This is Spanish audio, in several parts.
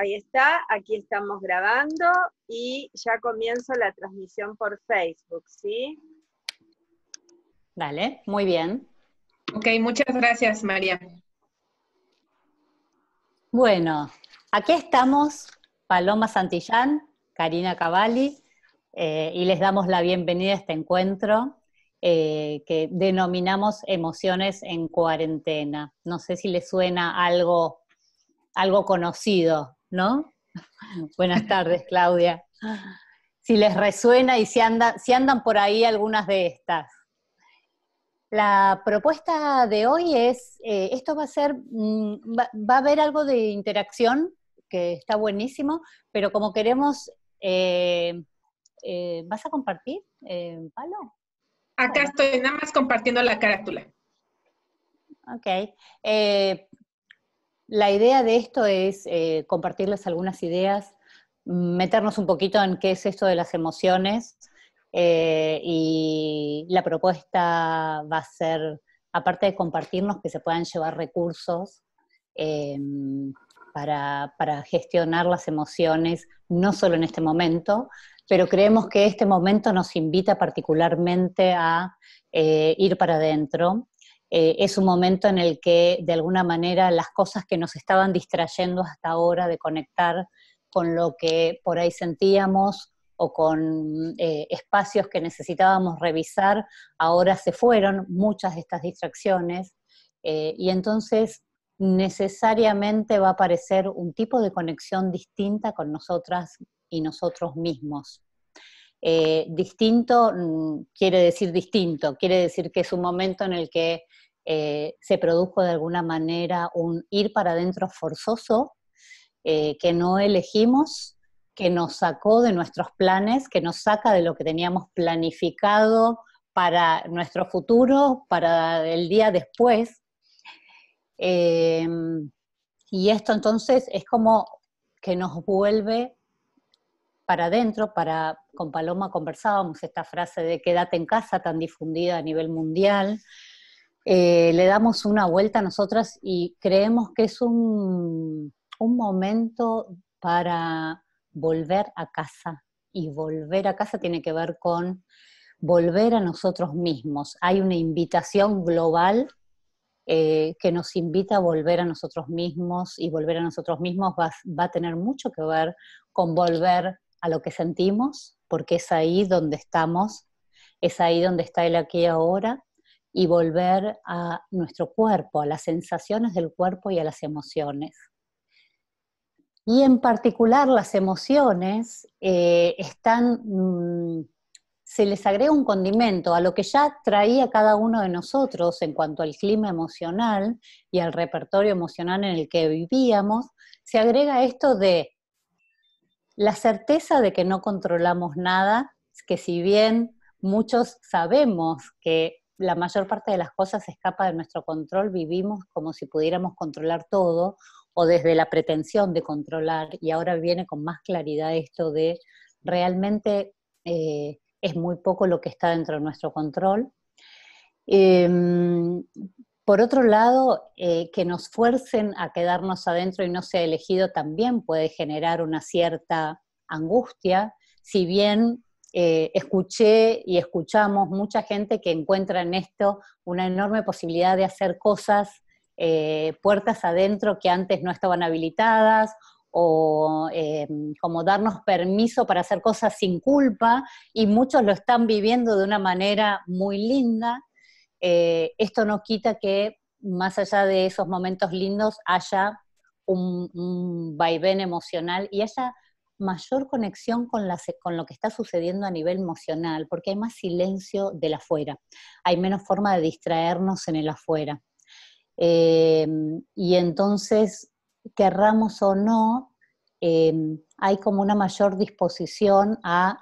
ahí está, aquí estamos grabando y ya comienzo la transmisión por Facebook, ¿sí? Dale, muy bien. Ok, muchas gracias, María. Bueno, aquí estamos Paloma Santillán, Karina Cavalli, eh, y les damos la bienvenida a este encuentro eh, que denominamos emociones en cuarentena. No sé si les suena algo, algo conocido ¿no? Buenas tardes, Claudia. Si les resuena y si, si andan por ahí algunas de estas. La propuesta de hoy es, eh, esto va a ser, mm, va, a haber algo de interacción, que está buenísimo, pero como queremos, eh, eh, ¿vas a compartir, Palo? Acá estoy, nada más compartiendo la carátula. Ok. La idea de esto es eh, compartirles algunas ideas, mm, meternos un poquito en qué es esto de las emociones eh, y la propuesta va a ser, aparte de compartirnos, que se puedan llevar recursos eh, para, gestionar las emociones, no solo en este momento, pero creemos que este momento nos invita particularmente a ir para adentro eh, es un momento en el que de alguna manera las cosas que nos estaban distrayendo hasta ahora de conectar con lo que por ahí sentíamos o con eh, espacios que necesitábamos revisar, ahora se fueron muchas de estas distracciones eh, y entonces necesariamente va a aparecer un tipo de conexión distinta con nosotras y nosotros mismos. Eh, distinto mm, quiere decir distinto, quiere decir que es un momento en el que eh, se produjo de alguna manera un ir para adentro forzoso eh, que no elegimos, que nos sacó de nuestros planes, que nos saca de lo que teníamos planificado para nuestro futuro, para el día después. Em, y esto entonces es como que nos vuelve para adentro, para, con Paloma conversábamos esta frase de quédate en casa tan difundida a nivel mundial, eh, le damos una vuelta a nosotras y creemos que es un, momento para volver a casa. Y volver a casa tiene que ver con volver a nosotros mismos. Hay una invitación global eh, que nos invita a volver a nosotros mismos y volver a nosotros mismos va, va, a tener mucho que ver con volver a lo que sentimos, porque es ahí donde estamos, es ahí donde está el aquí y ahora, y volver a nuestro cuerpo, a las sensaciones del cuerpo y a las emociones. Y en particular las emociones eh, están, mm, se les agrega un condimento a lo que ya traía cada uno de nosotros en cuanto al clima emocional y al repertorio emocional en el que vivíamos, se agrega esto de la certeza de que no controlamos nada, que si bien muchos sabemos que la mayor parte de las cosas escapa de nuestro control, vivimos como si pudiéramos controlar todo o desde la pretensión de controlar y ahora viene con más claridad esto de realmente eh, es muy poco lo que está dentro de nuestro control. Em, por otro lado, eh, que nos fuercen a quedarnos adentro y no sea elegido también puede generar una cierta angustia, si bien eh, escuché y escuchamos mucha gente que encuentra en esto una enorme posibilidad de hacer cosas eh, puertas adentro que antes no estaban habilitadas o como darnos permiso para hacer cosas sin culpa y muchos lo están viviendo de una manera muy linda eh, esto no quita que más allá de esos momentos lindos haya un, vaivén emocional y haya mayor conexión con, lo que está sucediendo a nivel emocional, porque hay más silencio del afuera, hay menos forma de distraernos en el afuera. Eh, y entonces, querramos o no, eh, hay como una mayor disposición a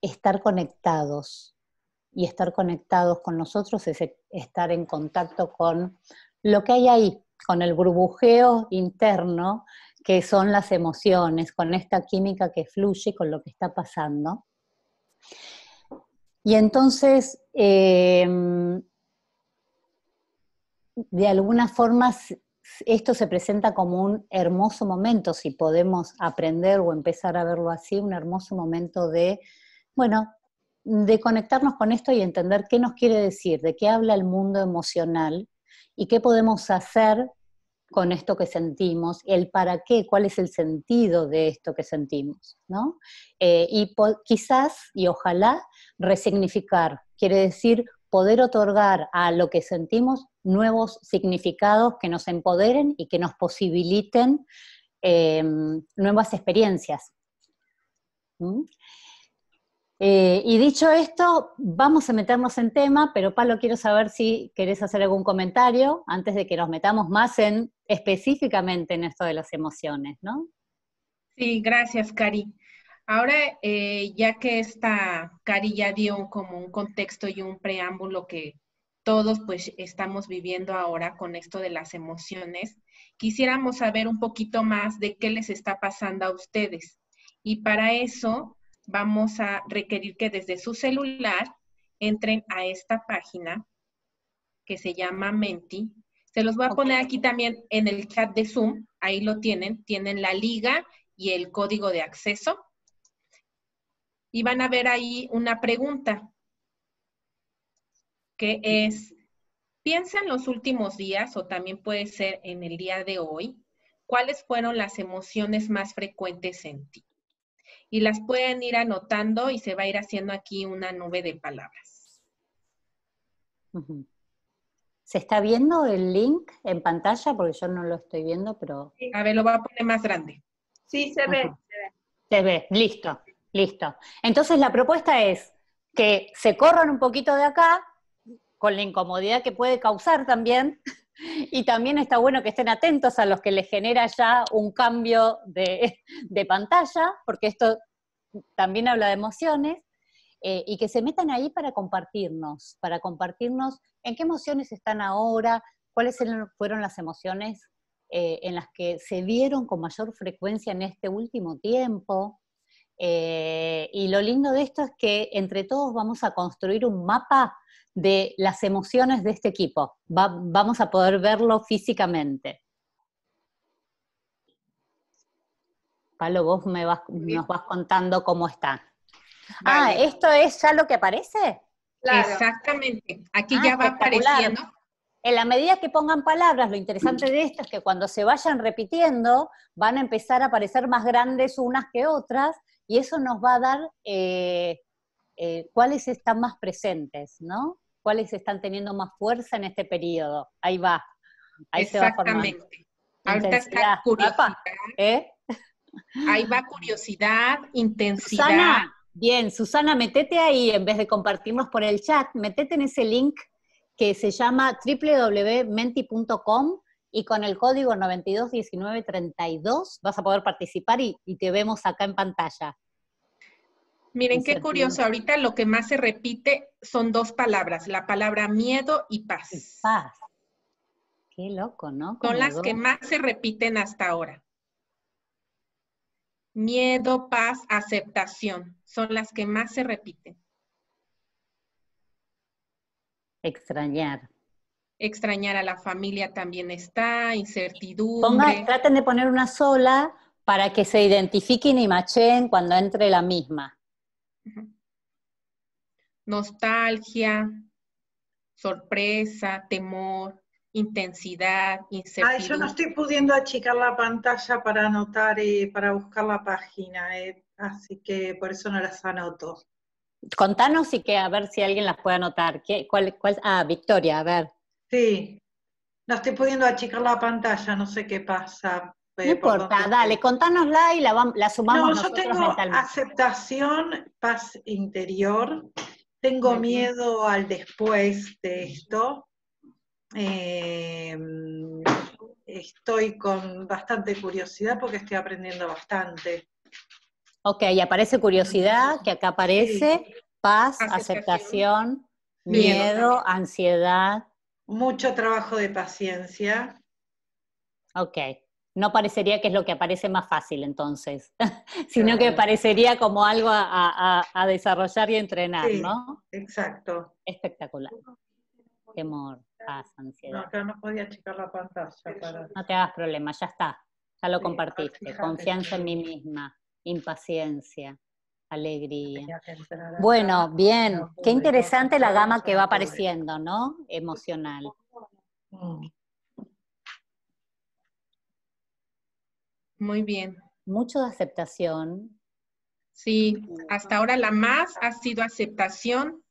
estar conectados y estar conectados con nosotros es e, estar en contacto con lo que hay ahí, con el burbujeo interno que son las emociones, con esta química que fluye con lo que está pasando. Y entonces, em, de alguna forma, esto se presenta como un hermoso momento, si podemos aprender o empezar a verlo así, un hermoso momento de, bueno, de conectarnos con esto y entender qué nos quiere decir, de qué habla el mundo emocional y qué podemos hacer con esto que sentimos, el para qué, cuál es el sentido de esto que sentimos, ¿no? Eh, y quizás y ojalá resignificar, quiere decir poder otorgar a lo que sentimos nuevos significados que nos empoderen y que nos posibiliten em, nuevas experiencias. Eh, y dicho esto, vamos a meternos en tema, pero Pablo, quiero saber si querés hacer algún comentario antes de que nos metamos más en específicamente en esto de las emociones, ¿no? Sí, gracias, Cari. Ahora, eh, ya que esta Cari ya dio como un contexto y un preámbulo que todos pues estamos viviendo ahora con esto de las emociones, quisiéramos saber un poquito más de qué les está pasando a ustedes. Y para eso vamos a requerir que desde su celular entren a esta página que se llama Menti. Se los voy a poner aquí también en el chat de Zoom, ahí lo tienen, tienen la liga y el código de acceso. Y van a ver ahí una pregunta que es, piensa en los últimos días o también puede ser en el día de hoy, ¿cuáles fueron las emociones más frecuentes en ti? y las pueden ir anotando y se va a ir haciendo aquí una nube de palabras. ¿Se está viendo el link en pantalla? Porque yo no lo estoy viendo, pero... A ver, lo voy a poner más grande. Sí, se ve. Se ve, listo, listo. Entonces la propuesta es que se corran un poquito de acá, con la incomodidad que puede causar también, y también está bueno que estén atentos a los que les genera ya un cambio de, pantalla, porque esto también habla de emociones, eh, y que se metan ahí para compartirnos, para compartirnos en qué emociones están ahora, cuáles fueron las emociones eh, en las que se vieron con mayor frecuencia en este último tiempo, eh, y lo lindo de esto es que entre todos vamos a construir un mapa de las emociones de este equipo. vamos a poder verlo físicamente. Pablo, vos me vas, nos vas contando cómo está. Ah, ¿esto es ya lo que aparece? Exactamente, aquí ah, ya va apareciendo. En la medida que pongan palabras, lo interesante de esto es que cuando se vayan repitiendo, van a empezar a aparecer más grandes unas que otras, y eso nos va a dar eh, eh, cuáles están más presentes, ¿no? Cuáles están teniendo más fuerza en este periodo. Ahí va, ahí se va está curiosidad. ¿eh? Ahí va curiosidad, intensidad. Susana, bien, Susana, metete ahí en vez de compartirnos por el chat, metete en ese link que se llama www.menti.com y con el código 921932 vas a poder participar y, te vemos acá en pantalla. Miren qué curioso, ahorita lo que más se repite son dos palabras, la palabra miedo y paz. paz. Qué loco, ¿no? son las que más se repiten hasta ahora. Miedo, paz, aceptación, son las que más se repiten. Extrañar extrañar a la familia también está, incertidumbre. traten de poner una sola para que se identifiquen y macheen cuando entre la misma. Nostalgia, sorpresa, temor, intensidad, incertidumbre. Ah, yo no estoy pudiendo achicar la pantalla para anotar, y para buscar la página, eh, así que por eso no las anoto. Contanos y que a ver si alguien las puede anotar. ¿Qué, cuál, cuál? Ah, Victoria, a ver. Sí, no estoy pudiendo achicar la pantalla, no sé qué pasa. No eh, importa, dale, contanosla y la, la sumamos. No, yo tengo aceptación, paz interior, tengo miedo al después de esto. Eh, estoy con bastante curiosidad porque estoy aprendiendo bastante. Ok, y aparece curiosidad, que acá aparece, paz, aceptación, miedo ansiedad, mucho trabajo de paciencia. Ok. No parecería que es lo que aparece más fácil entonces, sino que parecería como algo a, desarrollar y entrenar, ¿no? Exacto. Espectacular. Temor, paz, ah, ansiedad. No, acá no podía checar la pantalla. No te hagas problema, ya está. Ya lo ah, compartiste. Confianza en mí misma, impaciencia. Alegría. Bueno, bien, qué interesante la gama que va apareciendo, ¿no? Emocional. Mm. Muy bien. Mucho de aceptación. Sí, hasta ahora la más ha sido aceptación,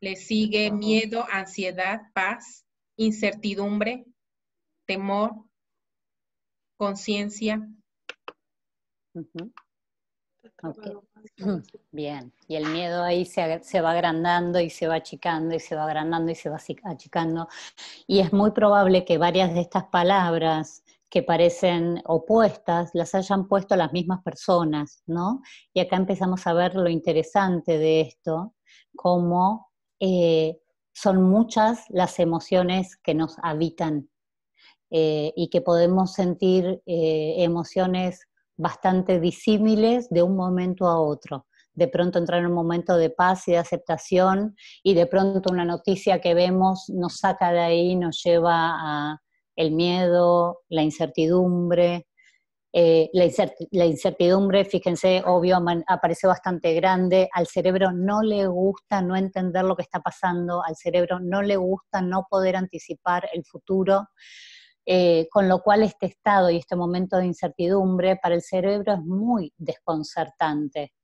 le sigue miedo, ansiedad, paz, incertidumbre, temor, conciencia. Bien, y el miedo ahí se, va agrandando y se va achicando y se va agrandando y se va achicando. Y es muy probable que varias de estas palabras que parecen opuestas las hayan puesto las mismas personas, ¿no? Y acá empezamos a ver lo interesante de esto, cómo eh, son muchas las emociones que nos habitan eh, y que podemos sentir eh, emociones bastante disímiles de un momento a otro. De pronto entrar en un momento de paz y de aceptación y de pronto una noticia que vemos nos saca de ahí, nos lleva a el miedo, la incertidumbre. Eh, la, incertidumbre la, incertidumbre, fíjense, obvio, aparece bastante grande. Al cerebro no le gusta no entender lo que está pasando, al cerebro no le gusta no poder anticipar el futuro. Eh, con lo cual este estado y este momento de incertidumbre para el cerebro es muy desconcertante.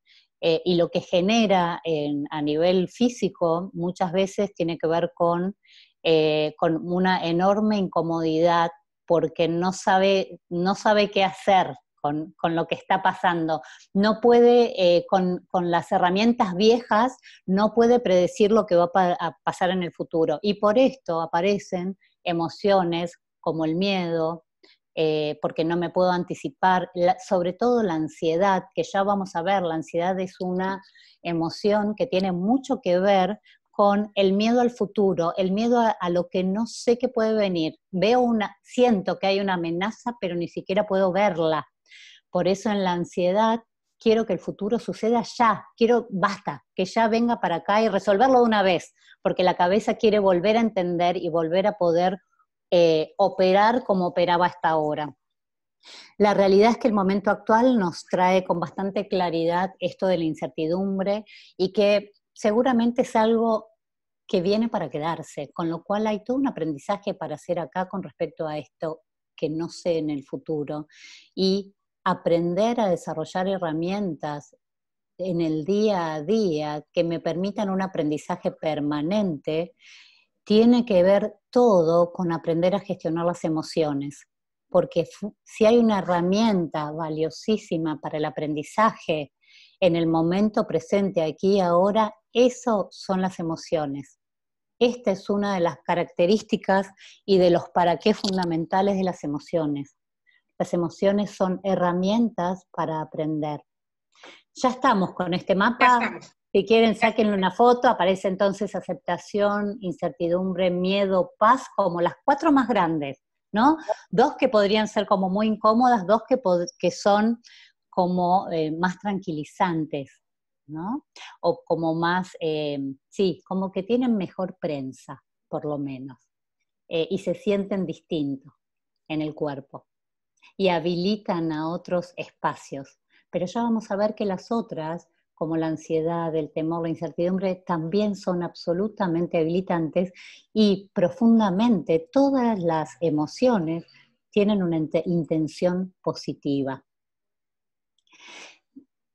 Eh, y lo que genera a nivel físico muchas veces tiene que ver con, eh, con una enorme incomodidad porque no sabe, no sabe qué hacer con, lo que está pasando. No puede, con, con, las herramientas viejas, no puede predecir lo que va a, pasar en el futuro. Y por esto aparecen emociones como el miedo, eh, porque no me puedo anticipar, sobre todo la ansiedad, que ya vamos a ver, la ansiedad es una emoción que tiene mucho que ver con el miedo al futuro, el miedo a, a, lo que no sé que puede venir. Veo una, siento que hay una amenaza, pero ni siquiera puedo verla. Por eso en la ansiedad quiero que el futuro suceda ya, quiero, basta, que ya venga para acá y resolverlo de una vez, porque la cabeza quiere volver a entender y volver a poder eh, operar como operaba hasta ahora. La realidad es que el momento actual nos trae con bastante claridad esto de la incertidumbre y que seguramente es algo que viene para quedarse, con lo cual hay todo un aprendizaje para hacer acá con respecto a esto que no sé en el futuro y aprender a desarrollar herramientas en el día a día que me permitan un aprendizaje permanente tiene que ver todo con aprender a gestionar las emociones, porque si hay una herramienta valiosísima para el aprendizaje en el momento presente, aquí y ahora, eso son las emociones. Esta es una de las características y de los para qué fundamentales de las emociones. Las emociones son herramientas para aprender. Ya estamos con este mapa. Si quieren, sáquenle una foto, aparece entonces aceptación, incertidumbre, miedo, paz, como las cuatro más grandes, ¿no? Dos que podrían ser como muy incómodas, dos que, que son como eh, más tranquilizantes, ¿no? O como más, eh, sí, como que tienen mejor prensa, por lo menos, eh, y se sienten distintos en el cuerpo y habilitan a otros espacios. Pero ya vamos a ver que las otras como la ansiedad, el temor, la incertidumbre, también son absolutamente habilitantes y profundamente todas las emociones tienen una intención positiva.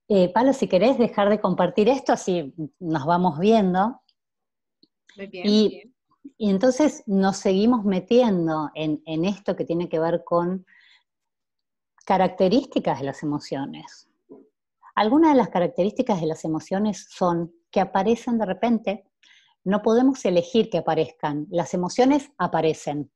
Eh, Pablo, si querés dejar de compartir esto, así nos vamos viendo. Muy y, entonces nos seguimos metiendo en esto que tiene que ver con características de las emociones. Algunas de las características de las emociones son que aparecen de repente, no podemos elegir que aparezcan, las emociones aparecen.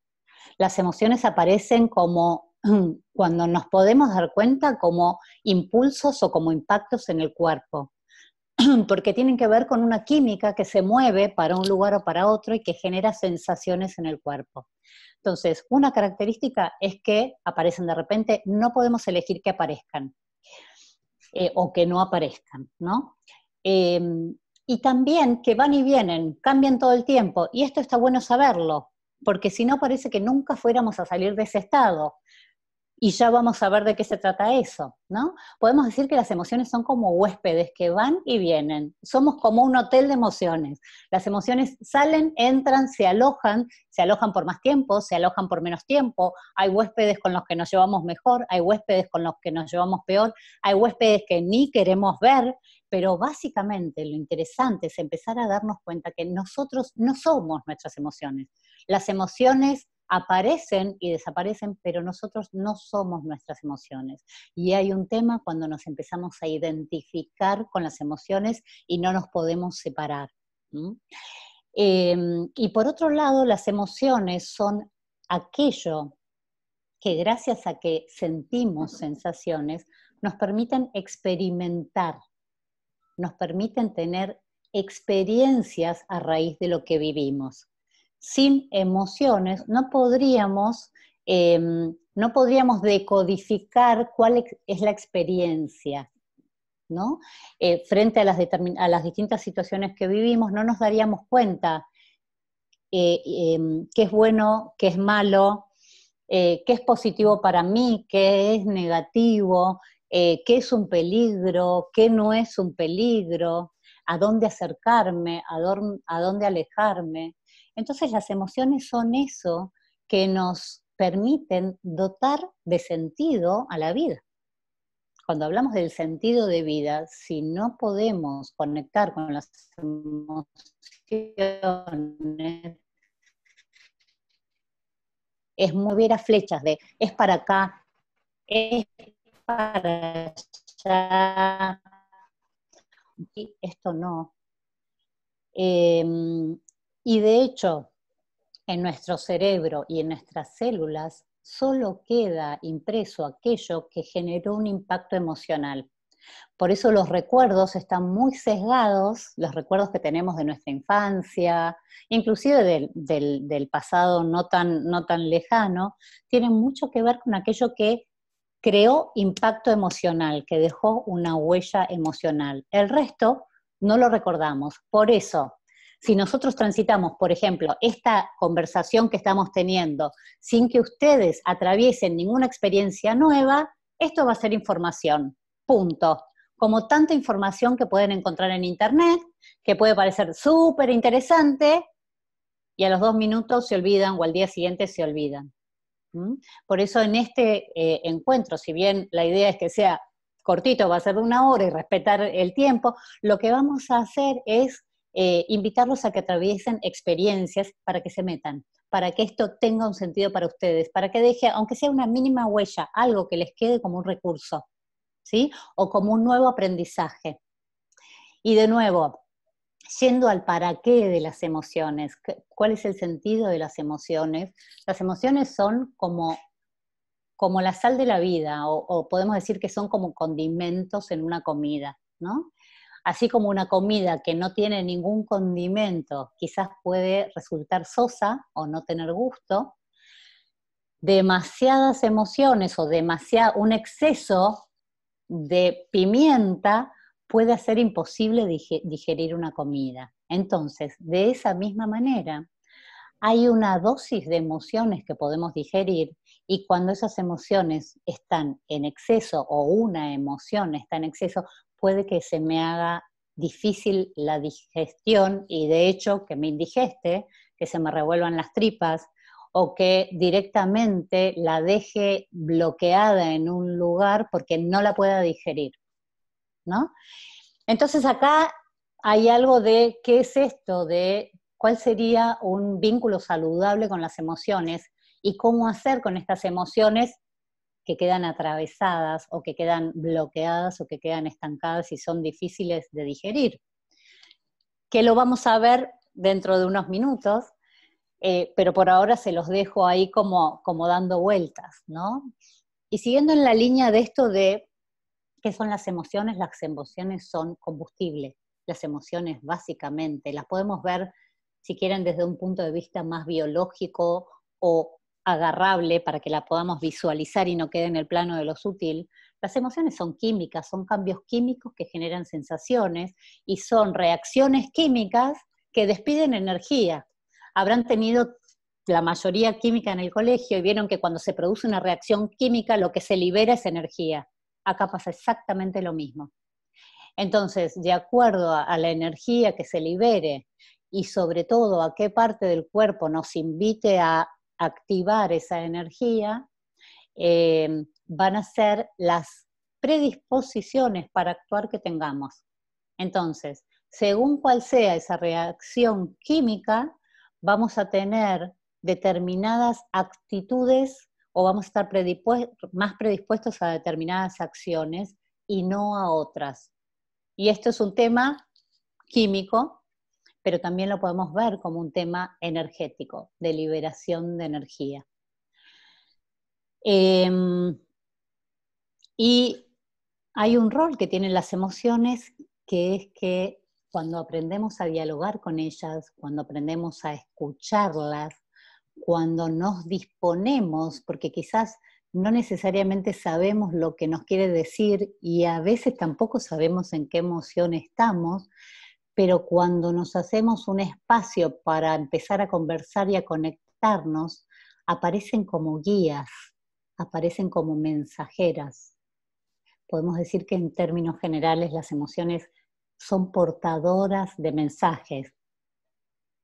Las emociones aparecen como cuando nos podemos dar cuenta como impulsos o como impactos en el cuerpo, porque tienen que ver con una química que se mueve para un lugar o para otro y que genera sensaciones en el cuerpo. Entonces, una característica es que aparecen de repente, no podemos elegir que aparezcan. Eh, o que no aparezcan, ¿no? Em, y también que van y vienen, cambian todo el tiempo, y esto está bueno saberlo, porque si no parece que nunca fuéramos a salir de ese estado y ya vamos a ver de qué se trata eso, ¿no? Podemos decir que las emociones son como huéspedes que van y vienen, somos como un hotel de emociones. Las emociones salen, entran, se alojan, se alojan por más tiempo, se alojan por menos tiempo, hay huéspedes con los que nos llevamos mejor, hay huéspedes con los que nos llevamos peor, hay huéspedes que ni queremos ver, pero básicamente lo interesante es empezar a darnos cuenta que nosotros no somos nuestras emociones. Las emociones aparecen y desaparecen, pero nosotros no somos nuestras emociones. Y hay un tema cuando nos empezamos a identificar con las emociones y no nos podemos separar. Em, y por otro lado, las emociones son aquello que gracias a que sentimos sensaciones nos permiten experimentar, nos permiten tener experiencias a raíz de lo que vivimos sin emociones, no podríamos, em, decodificar cuál es la experiencia. ¿no? Eh, frente a las, distintas situaciones que vivimos, no nos daríamos cuenta eh, em, qué es bueno, qué es malo, eh, qué es positivo para mí, qué es negativo, qué es un peligro, qué no es un peligro, a dónde acercarme, a dónde alejarme. Entonces las emociones son eso que nos permiten dotar de sentido a la vida. Cuando hablamos del sentido de vida, si no podemos conectar con las emociones, es mover a flechas de es para acá, es para allá, esto no. Em, y de hecho, en nuestro cerebro y en nuestras células solo queda impreso aquello que generó un impacto emocional. Por eso los recuerdos están muy sesgados, los recuerdos que tenemos de nuestra infancia, inclusive del, pasado no tan, no tan lejano, tienen mucho que ver con aquello que creó impacto emocional, que dejó una huella emocional. El resto no lo recordamos. Por eso, si nosotros transitamos, por ejemplo, esta conversación que estamos teniendo, sin que ustedes atraviesen ninguna experiencia nueva, esto va a ser información, punto. Como tanta información que pueden encontrar en Internet, que puede parecer súper interesante, y a los dos minutos se olvidan o al día siguiente se olvidan. ¿Mm? Por eso en este eh, encuentro, si bien la idea es que sea cortito, va a ser de una hora y respetar el tiempo, lo que vamos a hacer es eh, invitarlos a que atraviesen experiencias para que se metan, para que esto tenga un sentido para ustedes, para que deje, aunque sea una mínima huella, algo que les quede como un recurso, ¿sí? O como un nuevo aprendizaje. Y de nuevo, yendo al para qué de las emociones, cuál es el sentido de las emociones. Las emociones son como, como la sal de la vida, o, o podemos decir que son como condimentos en una comida, ¿no? Así como una comida que no tiene ningún condimento quizás puede resultar sosa o no tener gusto, demasiadas emociones o demasiado, un exceso de pimienta puede hacer imposible digerir una comida. Entonces, de esa misma manera, hay una dosis de emociones que podemos digerir y cuando esas emociones están en exceso o una emoción está en exceso, puede que se me haga difícil la digestión y de hecho que me indigeste, que se me revuelvan las tripas o que directamente la deje bloqueada en un lugar porque no la pueda digerir. ¿No? Entonces acá hay algo de qué es esto, de cuál sería un vínculo saludable con las emociones y cómo hacer con estas emociones que quedan atravesadas o que quedan bloqueadas o que quedan estancadas y son difíciles de digerir. Que lo vamos a ver dentro de unos minutos, eh, pero por ahora se los dejo ahí como, como dando vueltas, ¿no? Y siguiendo en la línea de esto de qué son las emociones, las emociones son combustible, las emociones básicamente, las podemos ver si quieren desde un punto de vista más biológico o agarrable para que la podamos visualizar y no quede en el plano de lo sutil, las emociones son químicas, son cambios químicos que generan sensaciones y son reacciones químicas que despiden energía. Habrán tenido la mayoría química en el colegio y vieron que cuando se produce una reacción química lo que se libera es energía. Acá pasa exactamente lo mismo. Entonces, de acuerdo a, la energía que se libere y sobre todo a qué parte del cuerpo nos invite a activar esa energía, eh, van a ser las predisposiciones para actuar que tengamos. Entonces, según cuál sea esa reacción química, vamos a tener determinadas actitudes o vamos a estar más predispuestos a determinadas acciones y no a otras. Y esto es un tema químico pero también lo podemos ver como un tema energético, de liberación de energía. Em, y hay un rol que tienen las emociones, que es que cuando aprendemos a dialogar con ellas, cuando aprendemos a escucharlas, cuando nos disponemos, porque quizás no necesariamente sabemos lo que nos quiere decir y a veces tampoco sabemos en qué emoción estamos, pero cuando nos hacemos un espacio para empezar a conversar y a conectarnos, aparecen como guías, aparecen como mensajeras. Podemos decir que en términos generales las emociones son portadoras de mensajes.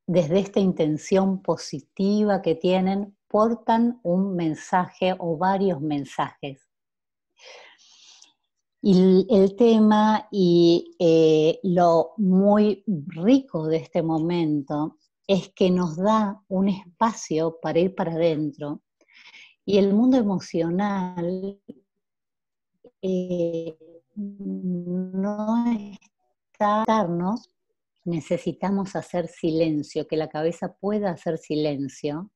Desde esta intención positiva que tienen, portan un mensaje o varios mensajes. Y el tema y eh, lo muy rico de este momento es que nos da un espacio para ir para adentro. Y el mundo emocional eh, no está necesitamos hacer silencio, que la cabeza pueda hacer silencio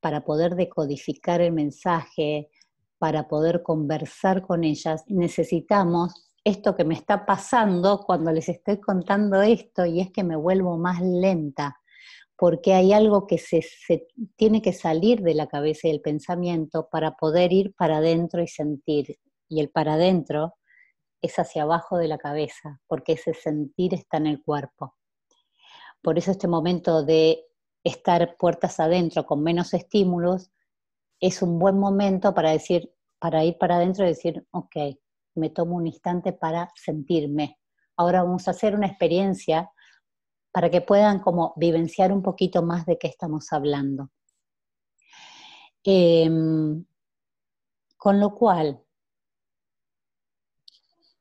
para poder decodificar el mensaje, para poder conversar con ellas, necesitamos esto que me está pasando cuando les estoy contando esto y es que me vuelvo más lenta, porque hay algo que se, tiene que salir de la cabeza y del pensamiento para poder ir para adentro y sentir. Y el para adentro es hacia abajo de la cabeza, porque ese sentir está en el cuerpo. Por eso este momento de estar puertas adentro con menos estímulos es un buen momento para decir, para ir para adentro y decir, ok, me tomo un instante para sentirme. Ahora vamos a hacer una experiencia para que puedan como vivenciar un poquito más de qué estamos hablando. Em, con lo cual,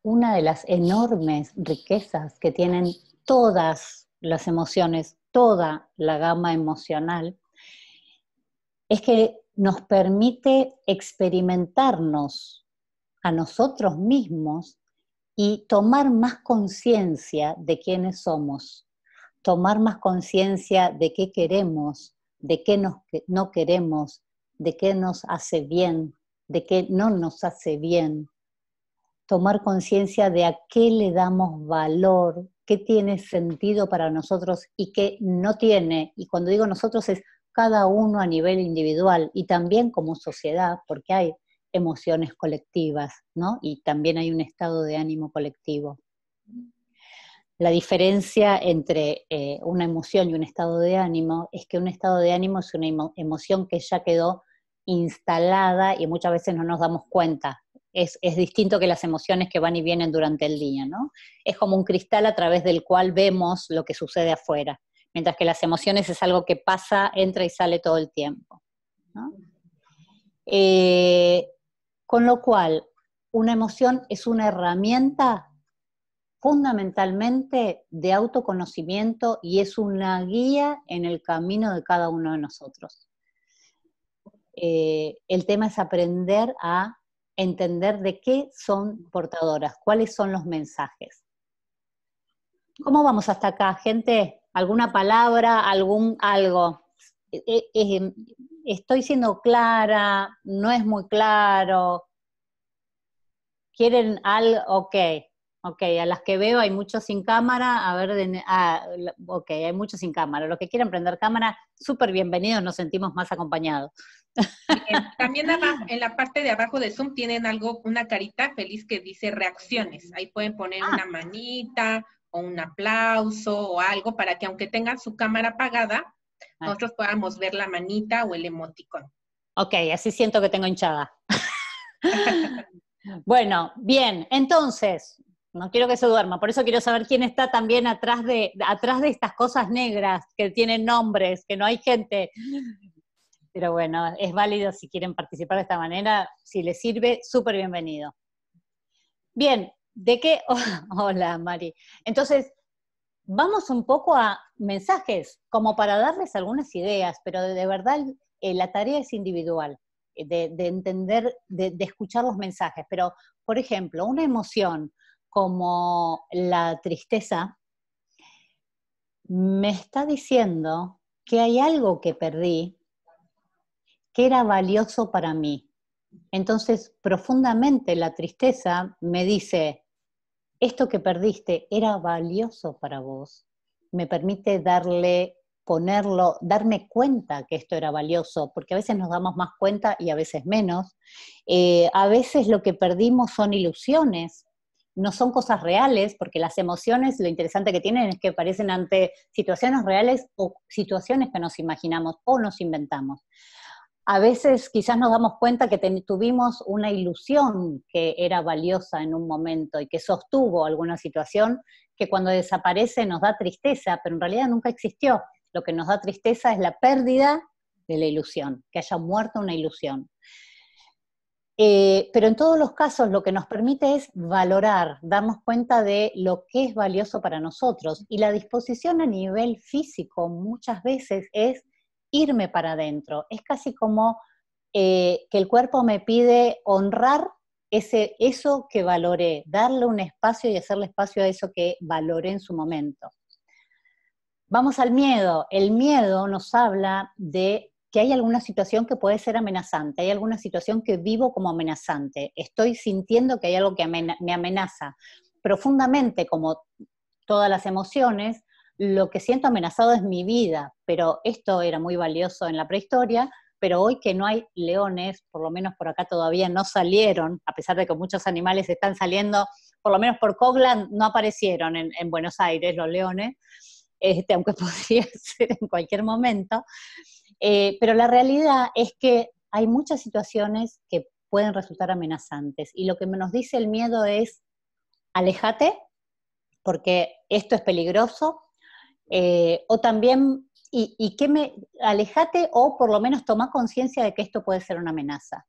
una de las enormes riquezas que tienen todas las emociones, toda la gama emocional, es que nos permite experimentarnos a nosotros mismos y tomar más conciencia de quiénes somos, tomar más conciencia de qué queremos, de qué no queremos, de qué nos hace bien, de qué no nos hace bien, tomar conciencia de a qué le damos valor, qué tiene sentido para nosotros y qué no tiene. Y cuando digo nosotros es cada uno a nivel individual y también como sociedad, porque hay emociones colectivas, ¿no? Y también hay un estado de ánimo colectivo. La diferencia entre eh, una emoción y un estado de ánimo es que un estado de ánimo es una emoción que ya quedó instalada y muchas veces no nos damos cuenta. Es, es, distinto que las emociones que van y vienen durante el día, ¿no? Es como un cristal a través del cual vemos lo que sucede afuera mientras que las emociones es algo que pasa, entra y sale todo el tiempo. Eh, con lo cual, una emoción es una herramienta fundamentalmente de autoconocimiento y es una guía en el camino de cada uno de nosotros. Eh, el tema es aprender a entender de qué son portadoras, cuáles son los mensajes. ¿Cómo vamos hasta acá, gente? alguna palabra, algún algo. E, e, estoy siendo clara, no es muy claro. ¿Quieren algo? Ok, ok. A las que veo hay muchos sin cámara. A ver, ah, ok, hay muchos sin cámara. Los que quieran prender cámara, súper bienvenidos, nos sentimos más acompañados. también en la parte de abajo de Zoom tienen algo, una carita feliz que dice reacciones. Ahí pueden poner ah. una manita, o un aplauso o algo para que aunque tengan su cámara apagada, ah. nosotros podamos ver la manita o el emoticón. Ok, así siento que tengo hinchada. bueno, bien, entonces, no quiero que se duerma, por eso quiero saber quién está también atrás de, atrás de estas cosas negras que tienen nombres, que no hay gente. Pero bueno, es válido si quieren participar de esta manera, si les sirve, súper bienvenido. Bien, de qué? hola Mari, entonces vamos un poco a mensajes, como para darles algunas ideas, pero de, verdad eh, la tarea es individual, eh, de, entender, de, escuchar los mensajes, pero por ejemplo, una emoción como la tristeza me está diciendo que hay algo que perdí que era valioso para mí. Entonces, profundamente la tristeza me dice, esto que perdiste era valioso para vos, me permite darle, ponerlo, darme cuenta que esto era valioso, porque a veces nos damos más cuenta y a veces menos. Eh, a veces lo que perdimos son ilusiones, no son cosas reales, porque las emociones lo interesante que tienen es que aparecen ante situaciones reales o situaciones que nos imaginamos o nos inventamos a veces quizás nos damos cuenta que tuvimos una ilusión que era valiosa en un momento y que sostuvo alguna situación que cuando desaparece nos da tristeza, pero en realidad nunca existió. Lo que nos da tristeza es la pérdida de la ilusión, que haya muerto una ilusión. Eh, pero en todos los casos lo que nos permite es valorar, darnos cuenta de lo que es valioso para nosotros. Y la disposición a nivel físico muchas veces es irme para adentro. Es casi como eh, que el cuerpo me pide honrar ese, eso que valoré, darle un espacio y hacerle espacio a eso que valoré en su momento. Vamos al miedo. El miedo nos habla de que hay alguna situación que puede ser amenazante, hay alguna situación que vivo como amenazante, estoy sintiendo que hay algo que me amenaza. Profundamente, como todas las emociones, lo que siento amenazado es mi vida, pero esto era muy valioso en la prehistoria, pero hoy que no hay leones, por lo menos por acá todavía no salieron, a pesar de que muchos animales están saliendo, por lo menos por Cogland no aparecieron en, Buenos Aires los leones, este, aunque podría ser en cualquier momento. Eh, pero la realidad es que hay muchas situaciones que pueden resultar amenazantes y lo que nos dice el miedo es, alejate, porque esto es peligroso, eh, o también, y, que me, alejate o por lo menos toma conciencia de que esto puede ser una amenaza.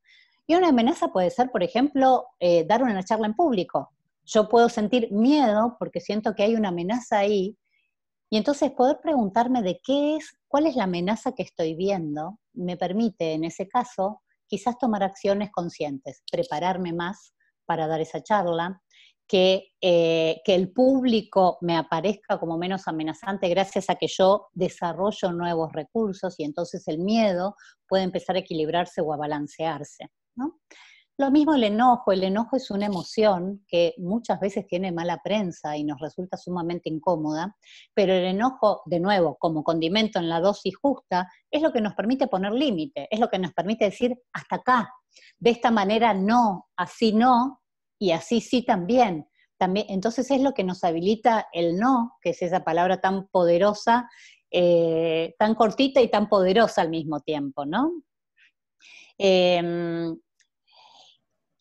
Y una amenaza puede ser, por ejemplo, eh, dar una charla en público. Yo puedo sentir miedo porque siento que hay una amenaza ahí. Y entonces poder preguntarme de qué es, cuál es la amenaza que estoy viendo, me permite en ese caso quizás tomar acciones conscientes, prepararme más para dar esa charla, eh, que, el público me aparezca como menos amenazante gracias a que yo desarrollo nuevos recursos y entonces el miedo puede empezar a equilibrarse o a balancearse. Lo mismo el enojo, el enojo es una emoción que muchas veces tiene mala prensa y nos resulta sumamente incómoda, pero el enojo, de nuevo, como condimento en la dosis justa, es lo que nos permite poner límite, es lo que nos permite decir hasta acá, de esta manera no, así no, y así sí también. también. Entonces es lo que nos habilita el no, que es esa palabra tan poderosa, eh, tan cortita y tan poderosa al mismo tiempo, ¿no? Em,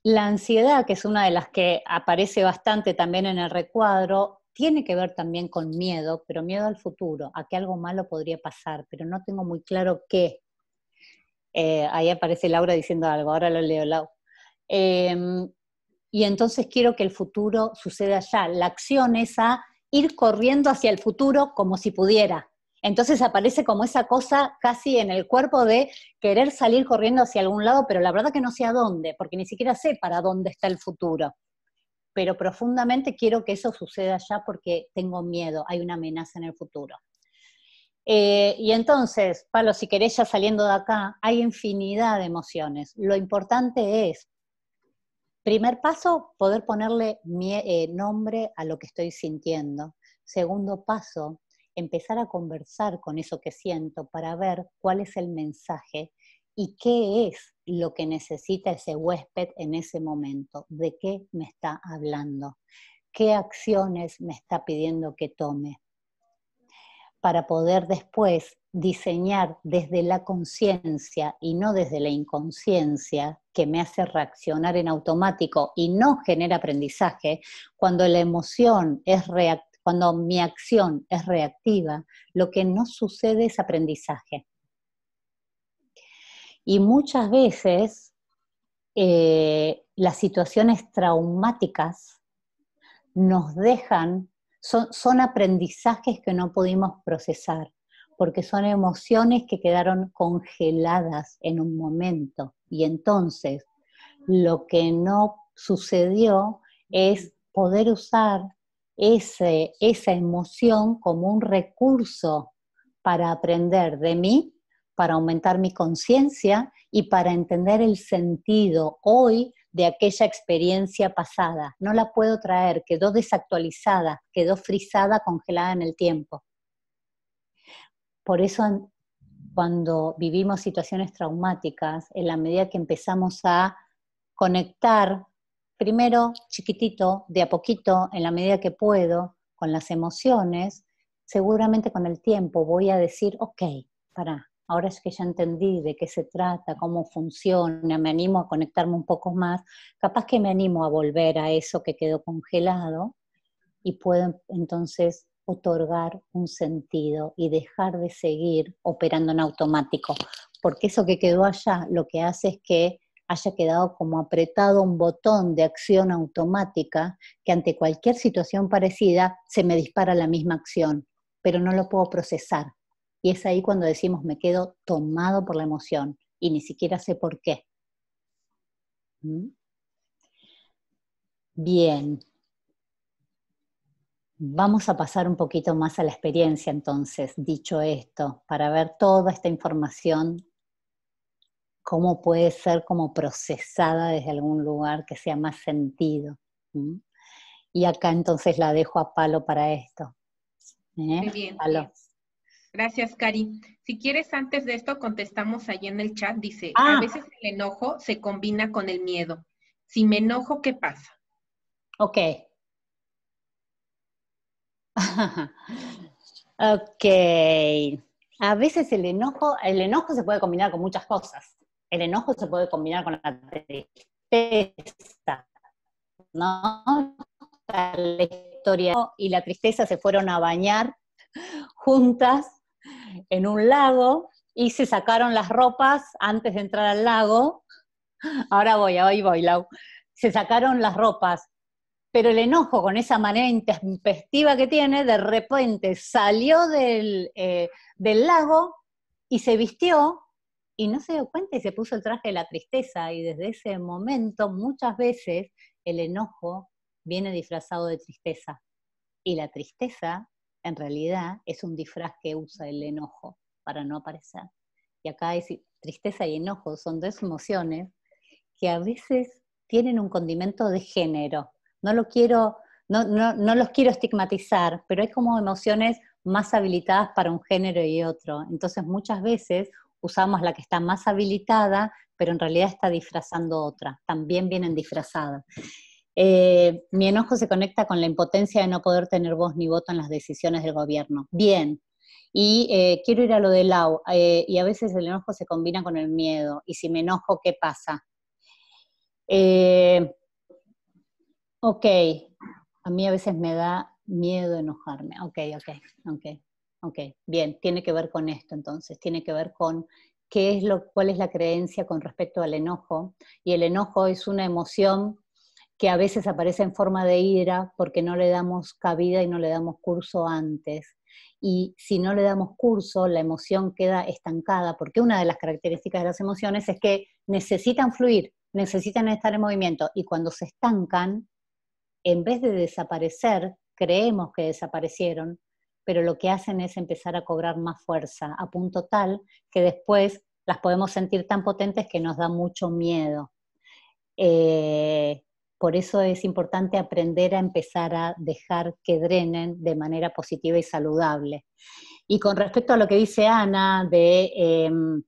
la ansiedad, que es una de las que aparece bastante también en el recuadro, tiene que ver también con miedo, pero miedo al futuro, a que algo malo podría pasar, pero no tengo muy claro qué. Eh, ahí aparece Laura diciendo algo, ahora lo leo, Laura. Em, y entonces quiero que el futuro suceda allá. La acción es a ir corriendo hacia el futuro como si pudiera. Entonces aparece como esa cosa casi en el cuerpo de querer salir corriendo hacia algún lado, pero la verdad que no sé a dónde, porque ni siquiera sé para dónde está el futuro. Pero profundamente quiero que eso suceda allá porque tengo miedo, hay una amenaza en el futuro. Eh, y entonces, Pablo, si querés ya saliendo de acá, hay infinidad de emociones. Lo importante es Primer paso, poder ponerle mi, eh, nombre a lo que estoy sintiendo. Segundo paso, empezar a conversar con eso que siento para ver cuál es el mensaje y qué es lo que necesita ese huésped en ese momento, de qué me está hablando, qué acciones me está pidiendo que tome, para poder después diseñar desde la conciencia y no desde la inconsciencia que me hace reaccionar en automático y no genera aprendizaje, cuando la emoción es cuando mi acción es reactiva, lo que no sucede es aprendizaje. Y muchas veces eh, las situaciones traumáticas nos dejan, son aprendizajes que no pudimos procesar, porque son emociones que quedaron congeladas en un momento. Y entonces, lo que no sucedió es poder usar ese, esa emoción como un recurso para aprender de mí, para aumentar mi conciencia y para entender el sentido hoy de aquella experiencia pasada. No la puedo traer, quedó desactualizada, quedó frisada, congelada en el tiempo. Por eso cuando vivimos situaciones traumáticas, en la medida que empezamos a conectar, primero chiquitito, de a poquito, en la medida que puedo, con las emociones, seguramente con el tiempo voy a decir, ok, para, ahora es que ya entendí de qué se trata, cómo funciona, me animo a conectarme un poco más, capaz que me animo a volver a eso que quedó congelado y puedo entonces otorgar un sentido y dejar de seguir operando en automático, porque eso que quedó allá lo que hace es que haya quedado como apretado un botón de acción automática que ante cualquier situación parecida se me dispara la misma acción, pero no lo puedo procesar. Y es ahí cuando decimos me quedo tomado por la emoción y ni siquiera sé por qué. ¿Mm? Bien, Vamos a pasar un poquito más a la experiencia entonces, dicho esto, para ver toda esta información, cómo puede ser como procesada desde algún lugar que sea más sentido. ¿Mm? Y acá entonces la dejo a Palo para esto. ¿eh? Muy bien. Palo. Gracias, Cari. Si quieres, antes de esto contestamos ahí en el chat, dice, a ah. veces el enojo se combina con el miedo. Si me enojo, ¿qué pasa? Ok, ok. A veces el enojo, el enojo se puede combinar con muchas cosas. El enojo se puede combinar con la tristeza, ¿no? La historia y la tristeza se fueron a bañar juntas en un lago y se sacaron las ropas antes de entrar al lago. Ahora voy, ahí voy, Lau. Se sacaron las ropas pero el enojo con esa manera intempestiva que tiene, de repente salió del, eh, del lago y se vistió y no se dio cuenta y se puso el traje de la tristeza y desde ese momento muchas veces el enojo viene disfrazado de tristeza y la tristeza en realidad es un disfraz que usa el enojo para no aparecer. Y acá es, tristeza y enojo son dos emociones que a veces tienen un condimento de género no lo quiero, no, los quiero estigmatizar, pero hay como emociones más habilitadas para un género y otro. Entonces muchas veces usamos la que está más habilitada, pero en realidad está disfrazando otra, también vienen disfrazadas. Eh, mi enojo se conecta con la impotencia de no poder tener voz ni voto en las decisiones del gobierno. Bien. Y eh, quiero ir a lo de Lau, eh, y a veces el enojo se combina con el miedo, y si me enojo, ¿qué pasa? Ok, a mí a veces me da miedo enojarme. Ok, ok, ok, ok. Bien, tiene que ver con esto entonces, tiene que ver con qué es lo, cuál es la creencia con respecto al enojo. Y el enojo es una emoción que a veces aparece en forma de ira porque no le damos cabida y no le damos curso antes. Y si no le damos curso, la emoción queda estancada, porque una de las características de las emociones es que necesitan fluir, necesitan estar en movimiento y cuando se estancan, en vez de desaparecer, creemos que desaparecieron, pero lo que hacen es empezar a cobrar más fuerza, a punto tal que después las podemos sentir tan potentes que nos da mucho miedo. Eh, por eso es importante aprender a empezar a dejar que drenen de manera positiva y saludable. Y con respecto a lo que dice Ana de em,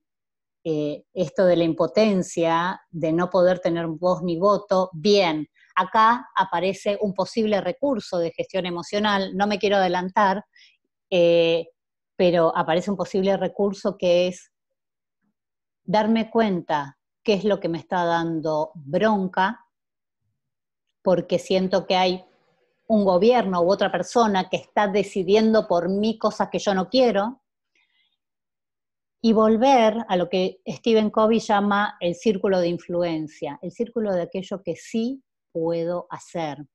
eh, esto de la impotencia, de no poder tener voz ni voto, bien, acá aparece un posible recurso de gestión emocional, no me quiero adelantar, eh, pero aparece un posible recurso que es darme cuenta qué es lo que me está dando bronca, porque siento que hay un gobierno u otra persona que está decidiendo por mí cosas que yo no quiero, y volver a lo que Stephen Covey llama el círculo de influencia, el círculo de aquello que sí puedo hacer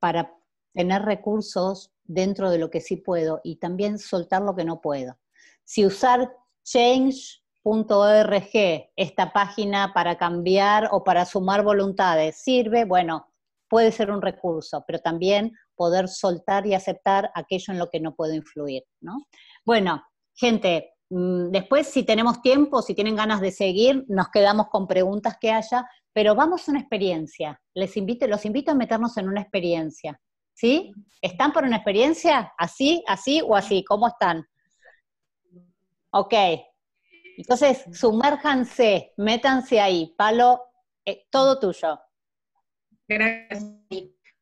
para tener recursos dentro de lo que sí puedo y también soltar lo que no puedo. Si usar change.org, esta página para cambiar o para sumar voluntades, sirve, bueno, puede ser un recurso, pero también poder soltar y aceptar aquello en lo que no puedo influir, ¿no? Bueno, gente, mm, después si tenemos tiempo, si tienen ganas de seguir, nos quedamos con preguntas que haya, pero vamos a una experiencia. Les invito, los invito a meternos en una experiencia. ¿Sí? ¿Están por una experiencia? ¿Así, así o así? ¿Cómo están? Ok. Entonces, sumérjanse, métanse ahí. Palo, eh, todo tuyo. Gracias.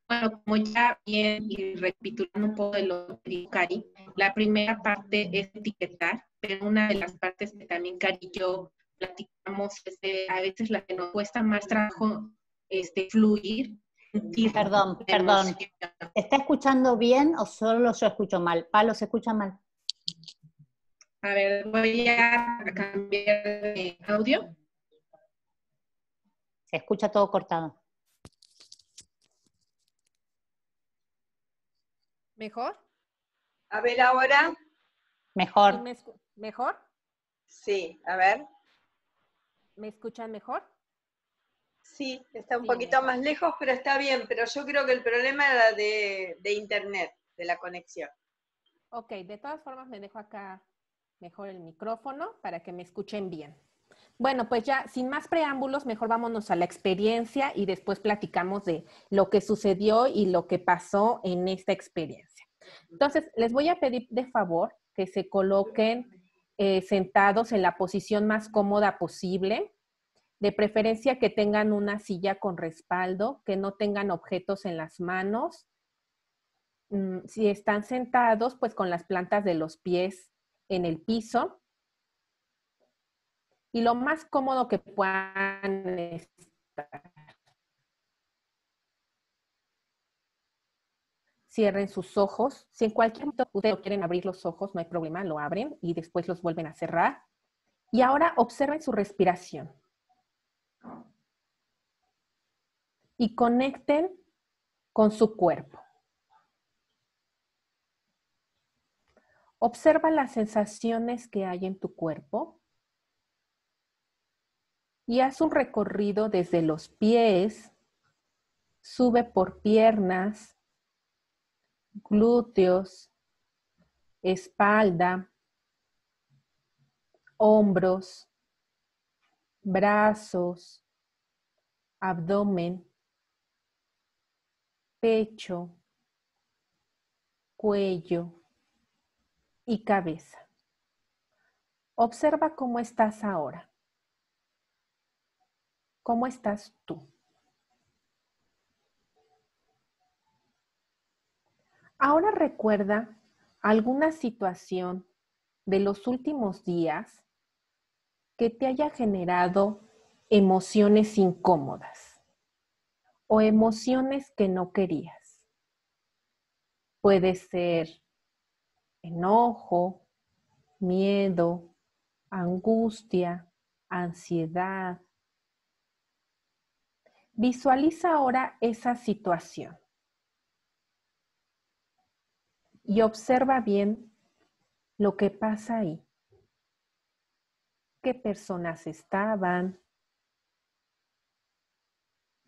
Bueno, como ya bien y recapitulando un poco de lo que dijo Cari, la primera parte es etiquetar, pero una de las partes que también Cari y yo platicamos, este, a veces la que nos cuesta más trabajo este, fluir. Perdón, perdón. ¿Está escuchando bien o solo yo escucho mal? Palo, ¿se escucha mal? A ver, voy a cambiar de audio. Se escucha todo cortado. ¿Mejor? A ver ahora. Mejor. ¿Mejor? Sí, a ver. ¿Me escuchan mejor? Sí, está un poquito más lejos, pero está bien. Pero yo creo que el problema era de, de internet, de la conexión. Ok, de todas formas me dejo acá mejor el micrófono para que me escuchen bien. Bueno, pues ya sin más preámbulos, mejor vámonos a la experiencia y después platicamos de lo que sucedió y lo que pasó en esta experiencia. Entonces, les voy a pedir de favor que se coloquen eh, sentados en la posición más cómoda posible, de preferencia que tengan una silla con respaldo, que no tengan objetos en las manos. Mm, si están sentados, pues con las plantas de los pies en el piso. Y lo más cómodo que puedan estar. cierren sus ojos. Si en cualquier momento quieren abrir los ojos, no hay problema, lo abren y después los vuelven a cerrar. Y ahora observen su respiración. Y conecten con su cuerpo. Observa las sensaciones que hay en tu cuerpo y haz un recorrido desde los pies, sube por piernas, glúteos, espalda, hombros, brazos, abdomen, pecho, cuello y cabeza. Observa cómo estás ahora. ¿Cómo estás tú? Ahora recuerda alguna situación de los últimos días que te haya generado emociones incómodas o emociones que no querías. Puede ser enojo, miedo, angustia, ansiedad. Visualiza ahora esa situación y observa bien lo que pasa ahí. ¿Qué personas estaban?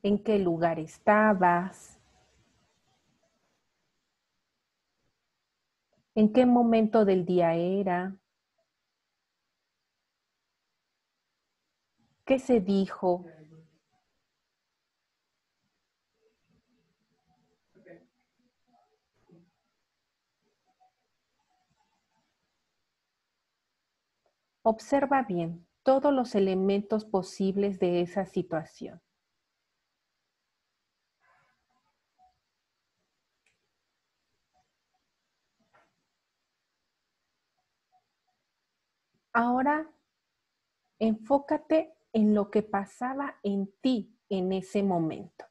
¿En qué lugar estabas? ¿En qué momento del día era? ¿Qué se dijo? Observa bien todos los elementos posibles de esa situación. Ahora enfócate en lo que pasaba en ti en ese momento.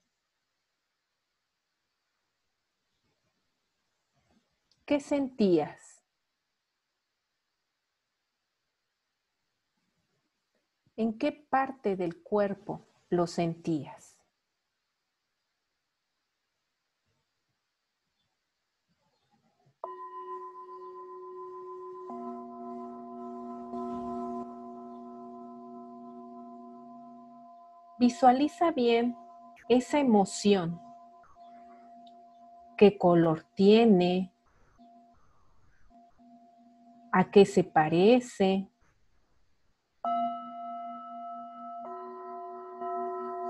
¿Qué sentías? ¿En qué parte del cuerpo lo sentías? Visualiza bien esa emoción, qué color tiene, a qué se parece,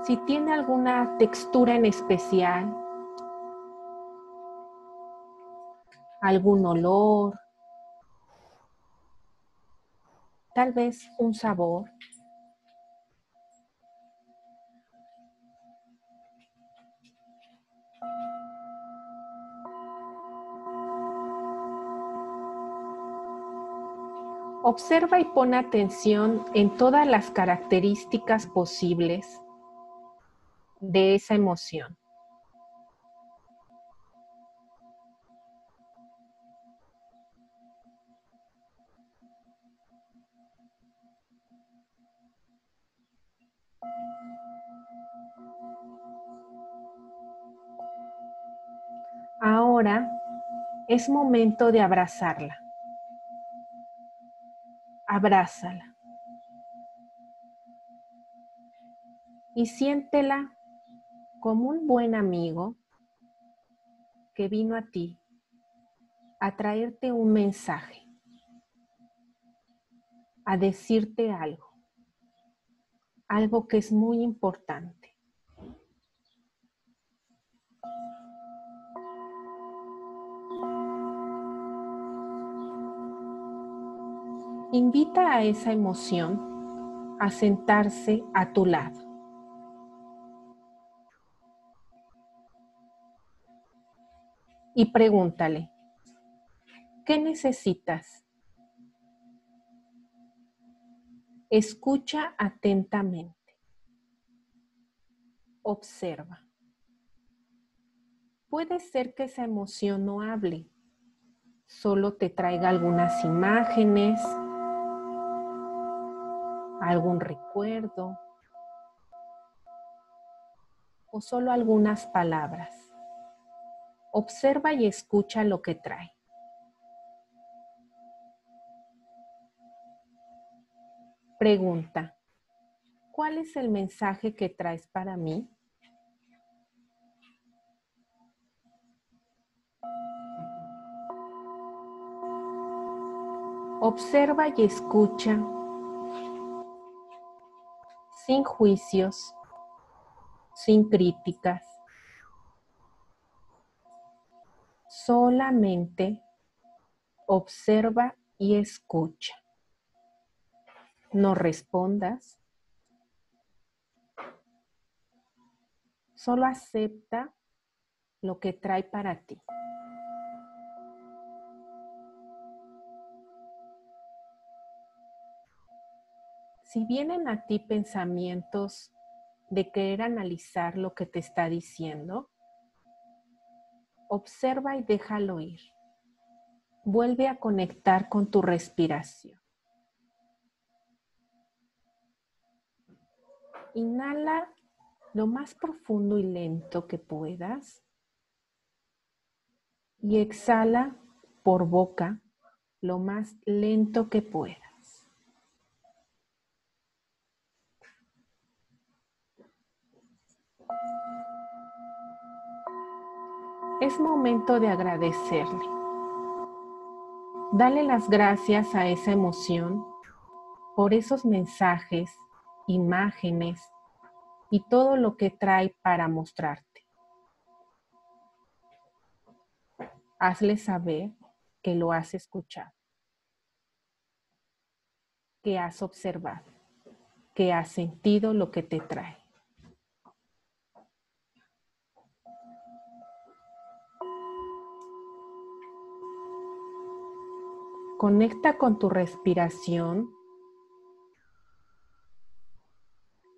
si tiene alguna textura en especial, algún olor, tal vez un sabor. Observa y pon atención en todas las características posibles de esa emoción. Ahora es momento de abrazarla. Abrázala. Y siéntela como un buen amigo que vino a ti a traerte un mensaje, a decirte algo, algo que es muy importante. Invita a esa emoción a sentarse a tu lado. y pregúntale, ¿qué necesitas? Escucha atentamente. Observa. Puede ser que esa emoción no hable, solo te traiga algunas imágenes, algún recuerdo o solo algunas palabras. Observa y escucha lo que trae. Pregunta, ¿cuál es el mensaje que traes para mí? Observa y escucha sin juicios, sin críticas. solamente observa y escucha. No respondas. Solo acepta lo que trae para ti. Si vienen a ti pensamientos de querer analizar lo que te está diciendo, observa y déjalo ir. Vuelve a conectar con tu respiración. Inhala lo más profundo y lento que puedas y exhala por boca lo más lento que puedas. es momento de agradecerle. Dale las gracias a esa emoción por esos mensajes, imágenes y todo lo que trae para mostrarte. Hazle saber que lo has escuchado, que has observado, que has sentido lo que te trae. Conecta con tu respiración.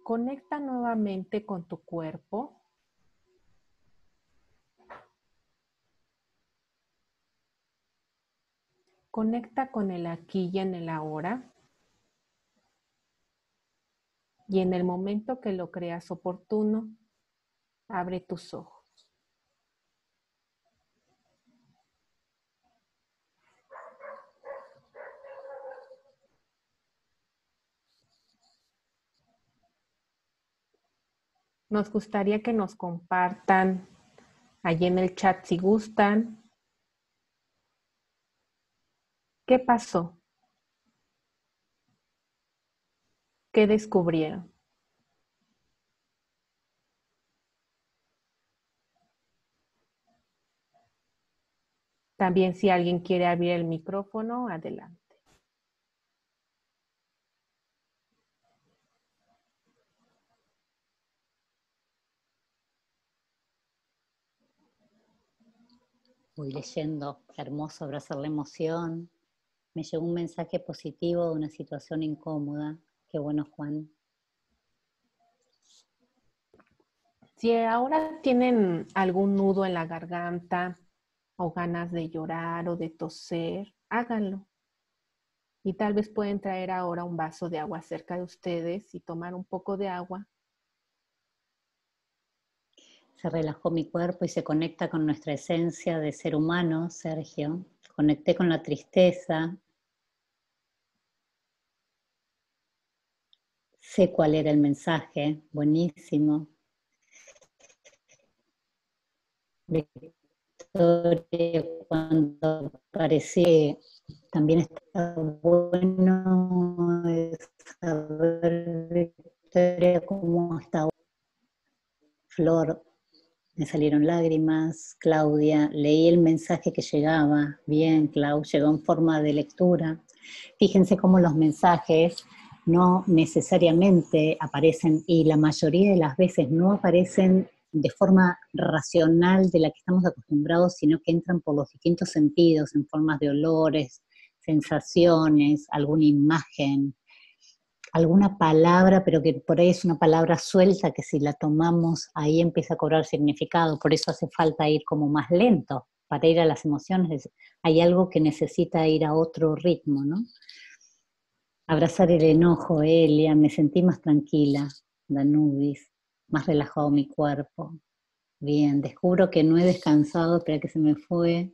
Conecta nuevamente con tu cuerpo. Conecta con el aquí y en el ahora. Y en el momento que lo creas oportuno, abre tus ojos. Nos gustaría que nos compartan allí en el chat si gustan. ¿Qué pasó? ¿Qué descubrieron? También si alguien quiere abrir el micrófono, adelante. Voy leyendo, hermoso abrazar la emoción. Me llegó un mensaje positivo de una situación incómoda. Qué bueno, Juan. Si ahora tienen algún nudo en la garganta o ganas de llorar o de toser, háganlo. Y tal vez pueden traer ahora un vaso de agua cerca de ustedes y tomar un poco de agua se relajó mi cuerpo y se conecta con nuestra esencia de ser humano, Sergio. Conecté con la tristeza. Sé cuál era el mensaje, buenísimo. Victoria, cuando parecía también está bueno saber, Victoria, cómo está Flor, me salieron lágrimas, Claudia, leí el mensaje que llegaba, bien, Clau, llegó en forma de lectura. Fíjense cómo los mensajes no necesariamente aparecen y la mayoría de las veces no aparecen de forma racional de la que estamos acostumbrados, sino que entran por los distintos sentidos, en formas de olores, sensaciones, alguna imagen, alguna palabra, pero que por ahí es una palabra suelta que si la tomamos ahí empieza a cobrar significado, por eso hace falta ir como más lento para ir a las emociones, hay algo que necesita ir a otro ritmo, ¿no? Abrazar el enojo, Elia, me sentí más tranquila, Danubis, más relajado mi cuerpo. Bien, descubro que no he descansado, espera que se me fue.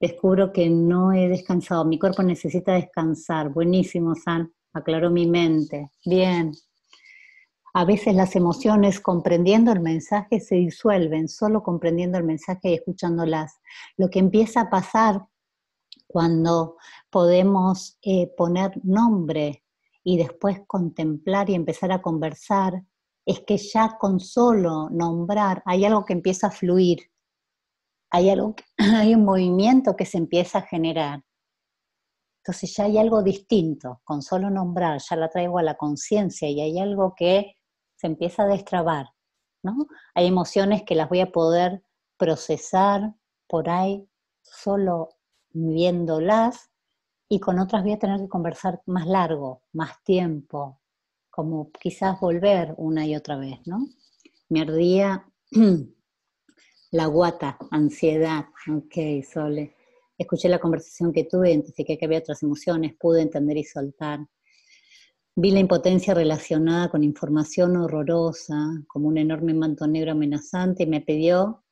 Descubro que no he descansado, mi cuerpo necesita descansar. Buenísimo, San aclaró mi mente. Bien. A veces las emociones comprendiendo el mensaje se disuelven, solo comprendiendo el mensaje y escuchándolas. Lo que empieza a pasar cuando podemos eh, poner nombre y después contemplar y empezar a conversar, es que ya con solo nombrar hay algo que empieza a fluir, hay, algo, hay un movimiento que se empieza a generar. Entonces ya hay algo distinto, con solo nombrar, ya la traigo a la conciencia y hay algo que se empieza a destrabar, ¿no? Hay emociones que las voy a poder procesar por ahí solo viéndolas y con otras voy a tener que conversar más largo, más tiempo, como quizás volver una y otra vez, ¿no? Me ardía la guata, ansiedad, ok, Sole escuché la conversación que tuve, identifiqué que había otras emociones, pude entender y soltar. Vi la impotencia relacionada con información horrorosa, como un enorme manto negro amenazante, y me pidió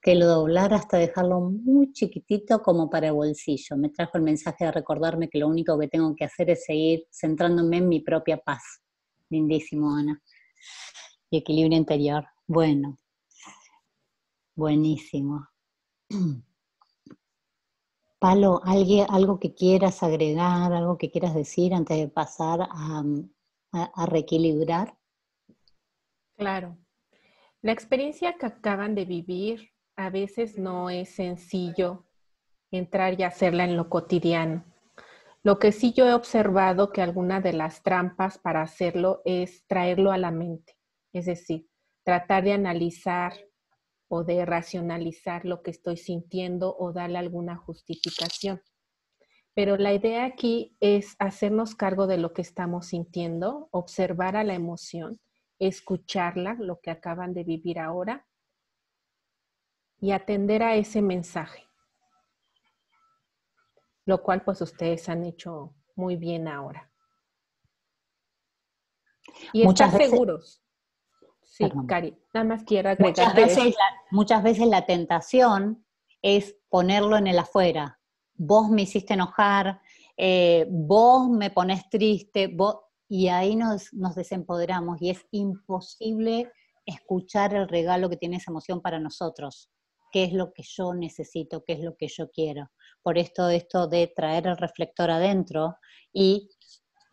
que lo doblara hasta dejarlo muy chiquitito como para el bolsillo. Me trajo el mensaje de recordarme que lo único que tengo que hacer es seguir centrándome en mi propia paz. Lindísimo, Ana. Y equilibrio interior. Bueno. Buenísimo. Palo, ¿algo, que quieras agregar, algo que quieras decir antes de pasar a, a reequilibrar? Claro. La experiencia que acaban de vivir a veces no es sencillo entrar y hacerla en lo cotidiano. Lo que sí yo he observado que alguna de las trampas para hacerlo es traerlo a la mente, es decir, tratar de analizar o de racionalizar lo que estoy sintiendo o darle alguna justificación. Pero la idea aquí es hacernos cargo de lo que estamos sintiendo, observar a la emoción, escucharla, lo que acaban de vivir ahora, y atender a ese mensaje, lo cual pues ustedes han hecho muy bien ahora. Y Muchas seguros, Sí, Cari, nada más quiero Muchas veces, la, muchas veces la tentación es ponerlo en el afuera. Vos me hiciste enojar, eh, vos me pones triste, vos, y ahí nos, nos desempoderamos y es imposible escuchar el regalo que tiene esa emoción para nosotros, qué es lo que yo necesito, qué es lo que yo quiero. Por esto, esto de traer el reflector adentro y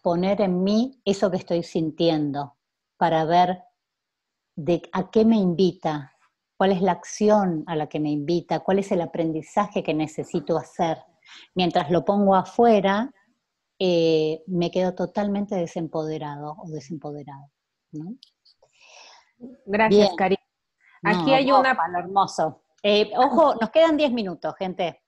poner en mí eso que estoy sintiendo para ver de a qué me invita, cuál es la acción a la que me invita, cuál es el aprendizaje que necesito hacer. Mientras lo pongo afuera, eh, me quedo totalmente desempoderado o desempoderado. Gracias, Cari. Aquí hay una... hermoso. Eh, ojo, nos quedan 10 minutos, gente.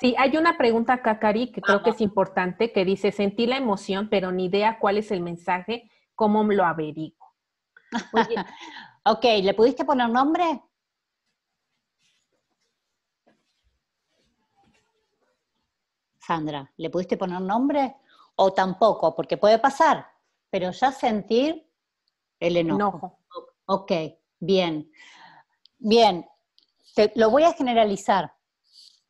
Sí, hay una pregunta acá, Cari, que creo que es importante, que dice, sentí la emoción, pero ni idea cuál es el mensaje, cómo lo averiguo ok, ¿le pudiste poner nombre? Sandra, ¿le pudiste poner nombre? O tampoco, porque puede pasar, pero ya sentir el enojo. Ok, bien. Bien, lo voy a generalizar.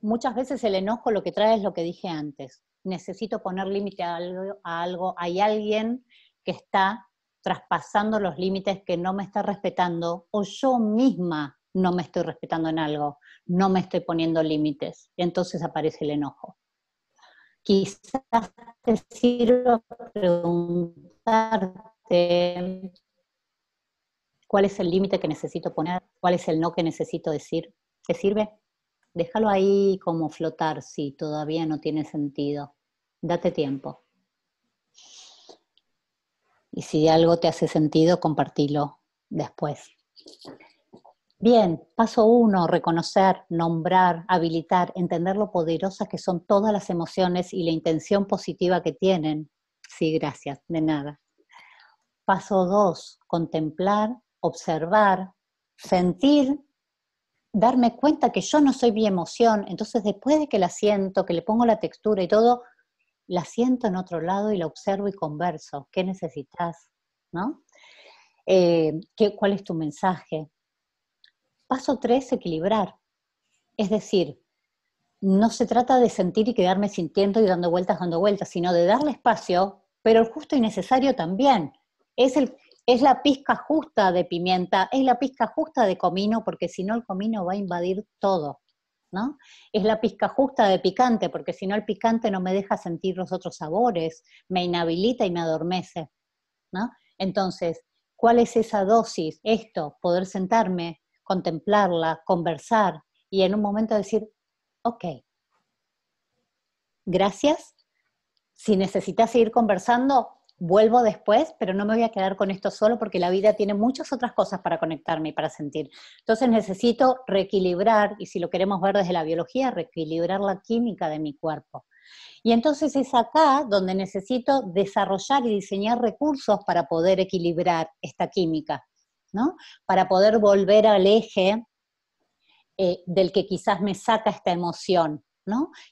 Muchas veces el enojo lo que trae es lo que dije antes. Necesito poner límite algo, a algo. Hay alguien que está traspasando los límites que no me está respetando o yo misma no me estoy respetando en algo, no me estoy poniendo límites. entonces aparece el enojo. Quizás te sirva preguntarte cuál es el límite que necesito poner, cuál es el no que necesito decir. ¿Te sirve? Déjalo ahí como flotar si todavía no tiene sentido. Date tiempo y si algo te hace sentido, compartilo después. Bien, paso uno, reconocer, nombrar, habilitar, entender lo poderosas que son todas las emociones y la intención positiva que tienen. Sí, gracias, de nada. Paso dos, contemplar, observar, sentir, darme cuenta que yo no soy mi emoción, entonces después de que la siento, que le pongo la textura y todo, la siento en otro lado y la observo y converso. ¿Qué necesitas? ¿No? Eh, ¿Cuál es tu mensaje? Paso tres, equilibrar. Es decir, no se trata de sentir y quedarme sintiendo y dando vueltas, dando vueltas, sino de darle espacio, pero el justo y necesario también. Es, el, es la pizca justa de pimienta, es la pizca justa de comino, porque si no el comino va a invadir todo. Es la pizca justa de picante, porque si no el picante no me deja sentir los otros sabores, me inhabilita y me adormece, ¿no? Entonces, ¿cuál es esa dosis? Esto, poder sentarme, contemplarla, conversar y en un momento decir, ok, gracias. Si necesitas seguir conversando, vuelvo después, pero no me voy a quedar con esto solo porque la vida tiene muchas otras cosas para conectarme y para sentir. Entonces necesito reequilibrar, y si lo queremos ver desde la biología, reequilibrar la química de mi cuerpo. Y entonces es acá donde necesito desarrollar y diseñar recursos para poder equilibrar esta química, ¿no? Para poder volver al eje eh, del que quizás me saca esta emoción,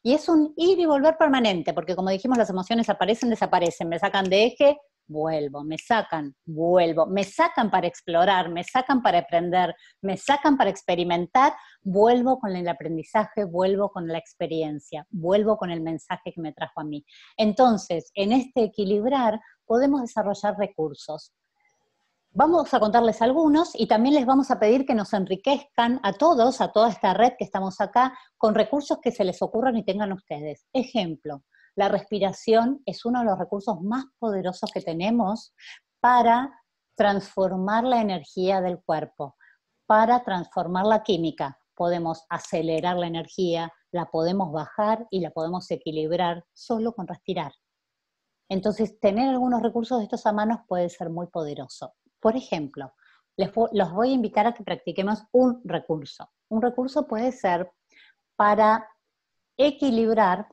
y es un ir y volver permanente, porque como dijimos, las emociones aparecen, desaparecen, me sacan de eje, vuelvo, me sacan, vuelvo, me sacan para explorar, me sacan para aprender, me sacan para experimentar, vuelvo con el aprendizaje, vuelvo con la experiencia, vuelvo con el mensaje que me trajo a mí. Entonces, en este equilibrar podemos desarrollar recursos, Vamos a contarles algunos y también les vamos a pedir que nos enriquezcan a todos, a toda esta red que estamos acá, con recursos que se les ocurran y tengan ustedes. Ejemplo, la respiración es uno de los recursos más poderosos que tenemos para transformar la energía del cuerpo, para transformar la química. Podemos acelerar la energía, la podemos bajar y la podemos equilibrar solo con respirar. Entonces, tener algunos recursos de estos a manos puede ser muy poderoso. Por ejemplo, les, los voy a invitar a que practiquemos un recurso. Un recurso puede ser para equilibrar,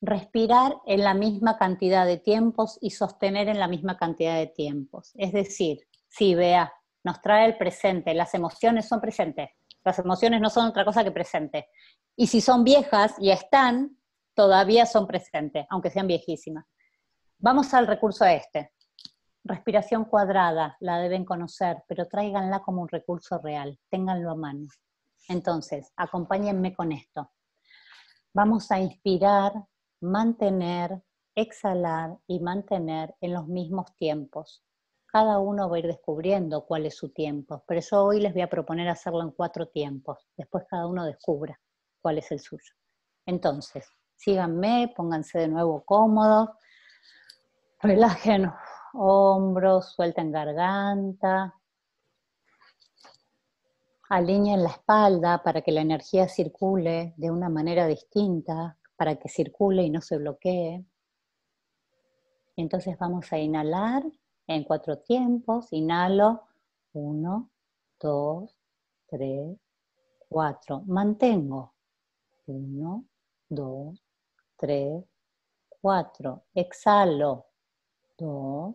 respirar en la misma cantidad de tiempos y sostener en la misma cantidad de tiempos. Es decir, si vea, nos trae el presente, las emociones son presentes, las emociones no son otra cosa que presente. Y si son viejas y están, todavía son presentes, aunque sean viejísimas. Vamos al recurso este. Respiración cuadrada, la deben conocer, pero tráiganla como un recurso real, ténganlo a mano. Entonces, acompáñenme con esto. Vamos a inspirar, mantener, exhalar y mantener en los mismos tiempos. Cada uno va a ir descubriendo cuál es su tiempo, pero eso hoy les voy a proponer hacerlo en cuatro tiempos. Después cada uno descubra cuál es el suyo. Entonces, síganme, pónganse de nuevo cómodos, relájenos hombros, suelten garganta. Alineen la espalda para que la energía circule de una manera distinta, para que circule y no se bloquee. Entonces vamos a inhalar en cuatro tiempos. Inhalo, uno, dos, tres, cuatro. Mantengo. Uno, dos, tres, cuatro. Exhalo. Dos,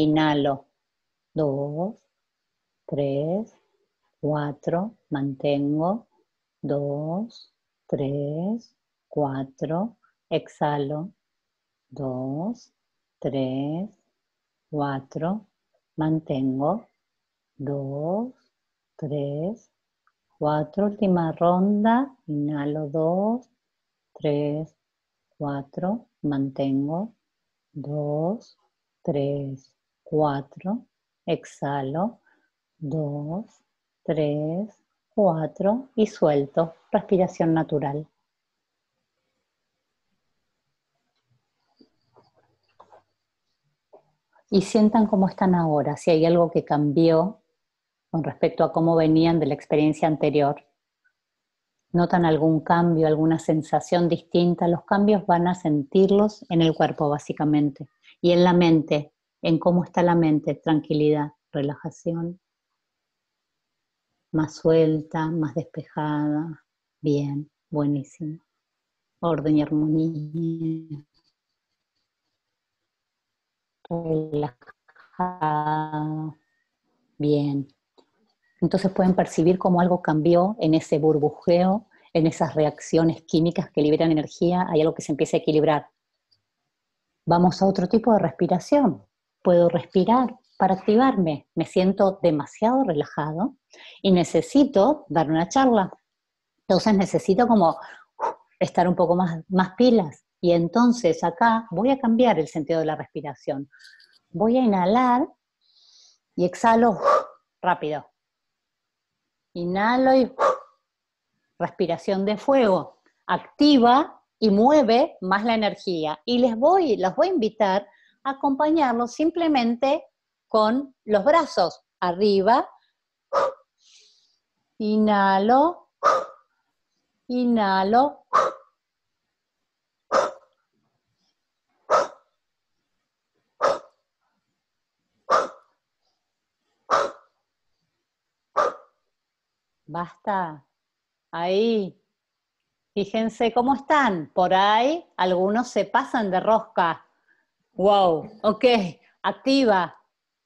Inhalo. Dos, tres, cuatro. Mantengo. Dos, tres, cuatro. Exhalo. Dos, tres, cuatro. Mantengo. Dos, tres, cuatro. Última ronda. Inhalo. Dos, tres, cuatro. Mantengo. Dos, tres, Cuatro. exhalo, Dos. Tres. Cuatro. y suelto, respiración natural. Y sientan cómo están ahora, si hay algo que cambió con respecto a cómo venían de la experiencia anterior. Notan algún cambio, alguna sensación distinta, los cambios van a sentirlos en el cuerpo básicamente y en la mente, en cómo está la mente, tranquilidad, relajación, más suelta, más despejada, bien, buenísimo, orden y armonía, relajada, bien. Entonces pueden percibir cómo algo cambió en ese burbujeo, en esas reacciones químicas que liberan energía, hay algo que se empieza a equilibrar. Vamos a otro tipo de respiración, puedo respirar para activarme, me siento demasiado relajado y necesito dar una charla. Entonces necesito como uh, estar un poco más, más pilas. Y entonces acá voy a cambiar el sentido de la respiración. Voy a inhalar y exhalo uh, rápido. Inhalo y uh, respiración de fuego. Activa y mueve más la energía. Y les voy, las voy a invitar acompañarlo simplemente con los brazos arriba. Inhalo, inhalo. Basta. Ahí. Fíjense cómo están. Por ahí algunos se pasan de rosca. Wow, ok, activa.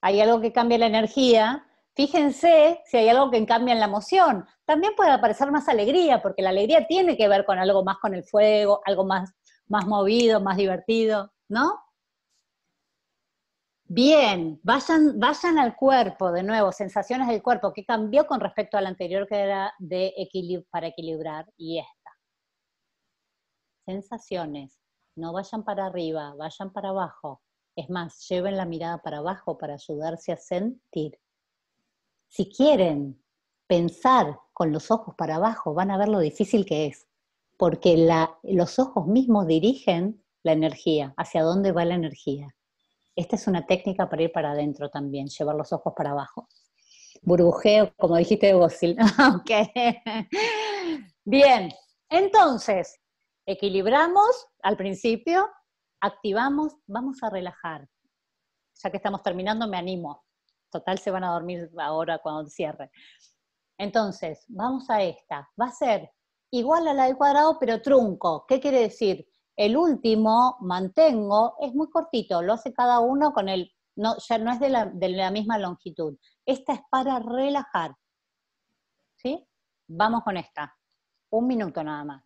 Hay algo que cambia la energía. Fíjense si hay algo que cambia en la emoción. También puede aparecer más alegría, porque la alegría tiene que ver con algo más con el fuego, algo más, más movido, más divertido, ¿no? Bien, vayan, al cuerpo de nuevo, sensaciones del cuerpo, ¿qué cambió con respecto al anterior que era de para equilibrar y esta? Sensaciones no vayan para arriba, vayan para abajo. Es más, lleven la mirada para abajo para ayudarse a sentir. Si quieren pensar con los ojos para abajo, van a ver lo difícil que es, porque los ojos mismos dirigen la energía, hacia dónde va la energía. Esta es una técnica para ir para adentro también, llevar los ojos para abajo. Burbujeo, como dijiste de Bocil. ok. Bien, entonces, Equilibramos al principio, activamos, vamos a relajar. Ya que estamos terminando, me animo. Total, se van a dormir ahora cuando cierre. Entonces, vamos a esta. Va a ser igual a la del cuadrado, pero trunco. ¿Qué quiere decir? El último, mantengo, es muy cortito, lo hace cada uno con el, no, ya no es de la, de la misma longitud. Esta es para relajar. ¿Sí? Vamos con esta. Un minuto nada más.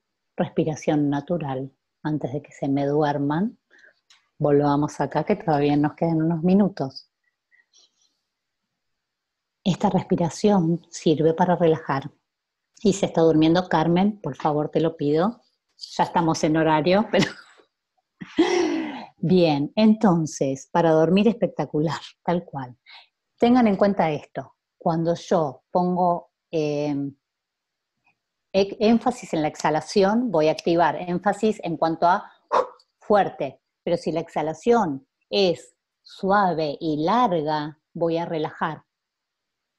respiración natural. Antes de que se me duerman, volvamos acá que todavía nos quedan unos minutos. Esta respiración sirve para relajar. Y se está durmiendo Carmen, por favor te lo pido. Ya estamos en horario, pero... Bien, entonces, para dormir espectacular, tal cual. Tengan en cuenta esto, cuando yo pongo eh, e-, énfasis en la exhalación, voy a activar énfasis en cuanto a fuerte, pero si la exhalación es suave y larga, voy a relajar,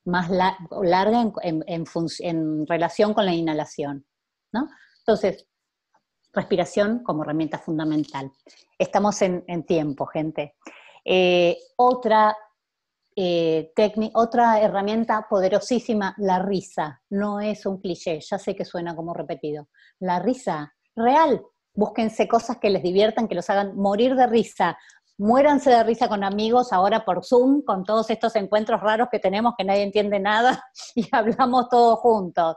más larga en, relación con la inhalación. ¿no? Entonces, respiración como herramienta fundamental. Estamos en, tiempo, gente. Eh, otra eh, otra herramienta poderosísima, la risa. No es un cliché, ya sé que suena como repetido. La risa real. Búsquense cosas que les diviertan, que los hagan morir de risa. Muéranse de risa con amigos ahora por Zoom, con todos estos encuentros raros que tenemos que nadie entiende nada y hablamos todos juntos.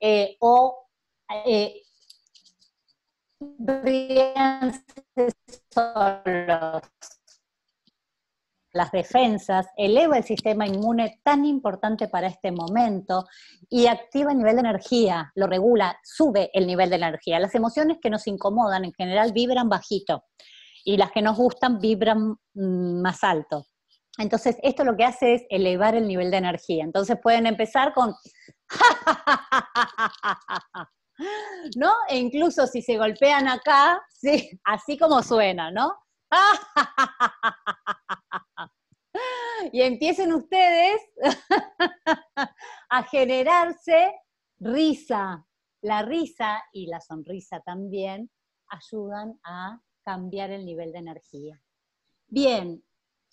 Eh, o eh, solos las defensas, eleva el sistema inmune tan importante para este momento y activa el nivel de energía, lo regula, sube el nivel de energía. Las emociones que nos incomodan en general vibran bajito y las que nos gustan vibran mm, más alto. Entonces, esto lo que hace es elevar el nivel de energía. Entonces pueden empezar con... ¿No? E incluso si se golpean acá, sí, así como suena, ¿no? y empiecen ustedes a generarse risa. La risa y la sonrisa también ayudan a cambiar el nivel de energía. Bien,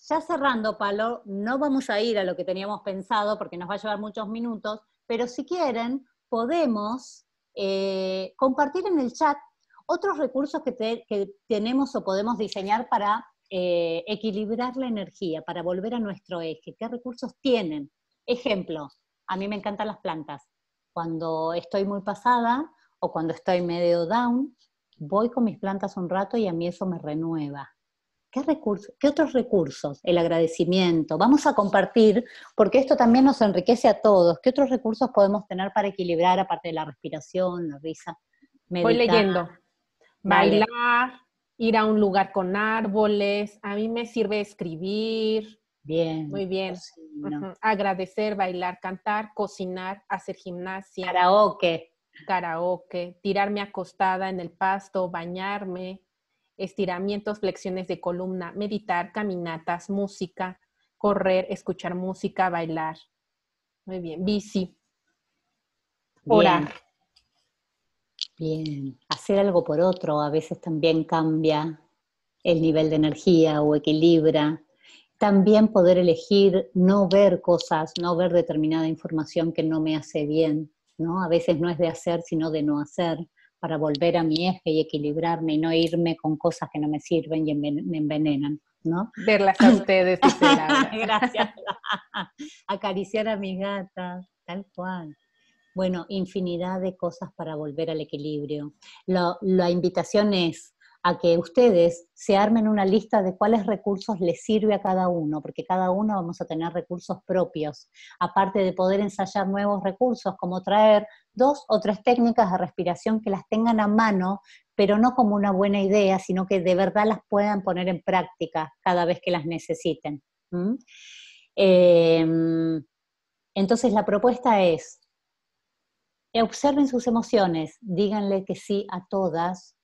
ya cerrando, Palo, no vamos a ir a lo que teníamos pensado porque nos va a llevar muchos minutos, pero si quieren, podemos eh, compartir en el chat otros recursos que, tenemos o podemos diseñar para eh, equilibrar la energía para volver a nuestro eje? ¿Qué recursos tienen? Ejemplo, a mí me encantan las plantas. Cuando estoy muy pasada o cuando estoy medio down, voy con mis plantas un rato y a mí eso me renueva. ¿Qué, recursos, ¿Qué otros recursos? El agradecimiento. Vamos a compartir, porque esto también nos enriquece a todos. ¿Qué otros recursos podemos tener para equilibrar, aparte de la respiración, la risa? voy leyendo. Bailar, ir a un lugar con árboles, a mí me sirve escribir. Bien. Muy bien. Agradecer, bailar, cantar, cocinar, hacer gimnasia. Karaoke. Karaoke, tirarme acostada en el pasto, bañarme, estiramientos, flexiones de columna, meditar, caminatas, música, correr, escuchar música, bailar. Muy bien, bici. Bien, hacer algo por otro a veces también cambia el nivel de energía o equilibra. También poder elegir no ver cosas, no ver determinada información que no me hace bien, ¿no? A veces no es de hacer, sino de no hacer, para volver a mi eje y equilibrarme y no irme con cosas que no me sirven y me envenenan, ¿no? Verlas a ustedes. Gracias. Acariciar a mi gata, tal cual. Bueno, infinidad de cosas para volver al equilibrio. la, invitación es a que ustedes se armen una lista de cuáles recursos les sirve a cada uno, porque cada uno vamos a tener recursos propios, aparte de poder ensayar nuevos recursos, como traer dos o tres técnicas de respiración que las tengan a mano, pero no como una buena idea, sino que de verdad las puedan poner en práctica cada vez que las necesiten. Em, entonces la propuesta es eh, observen sus emociones, díganle que sí a todas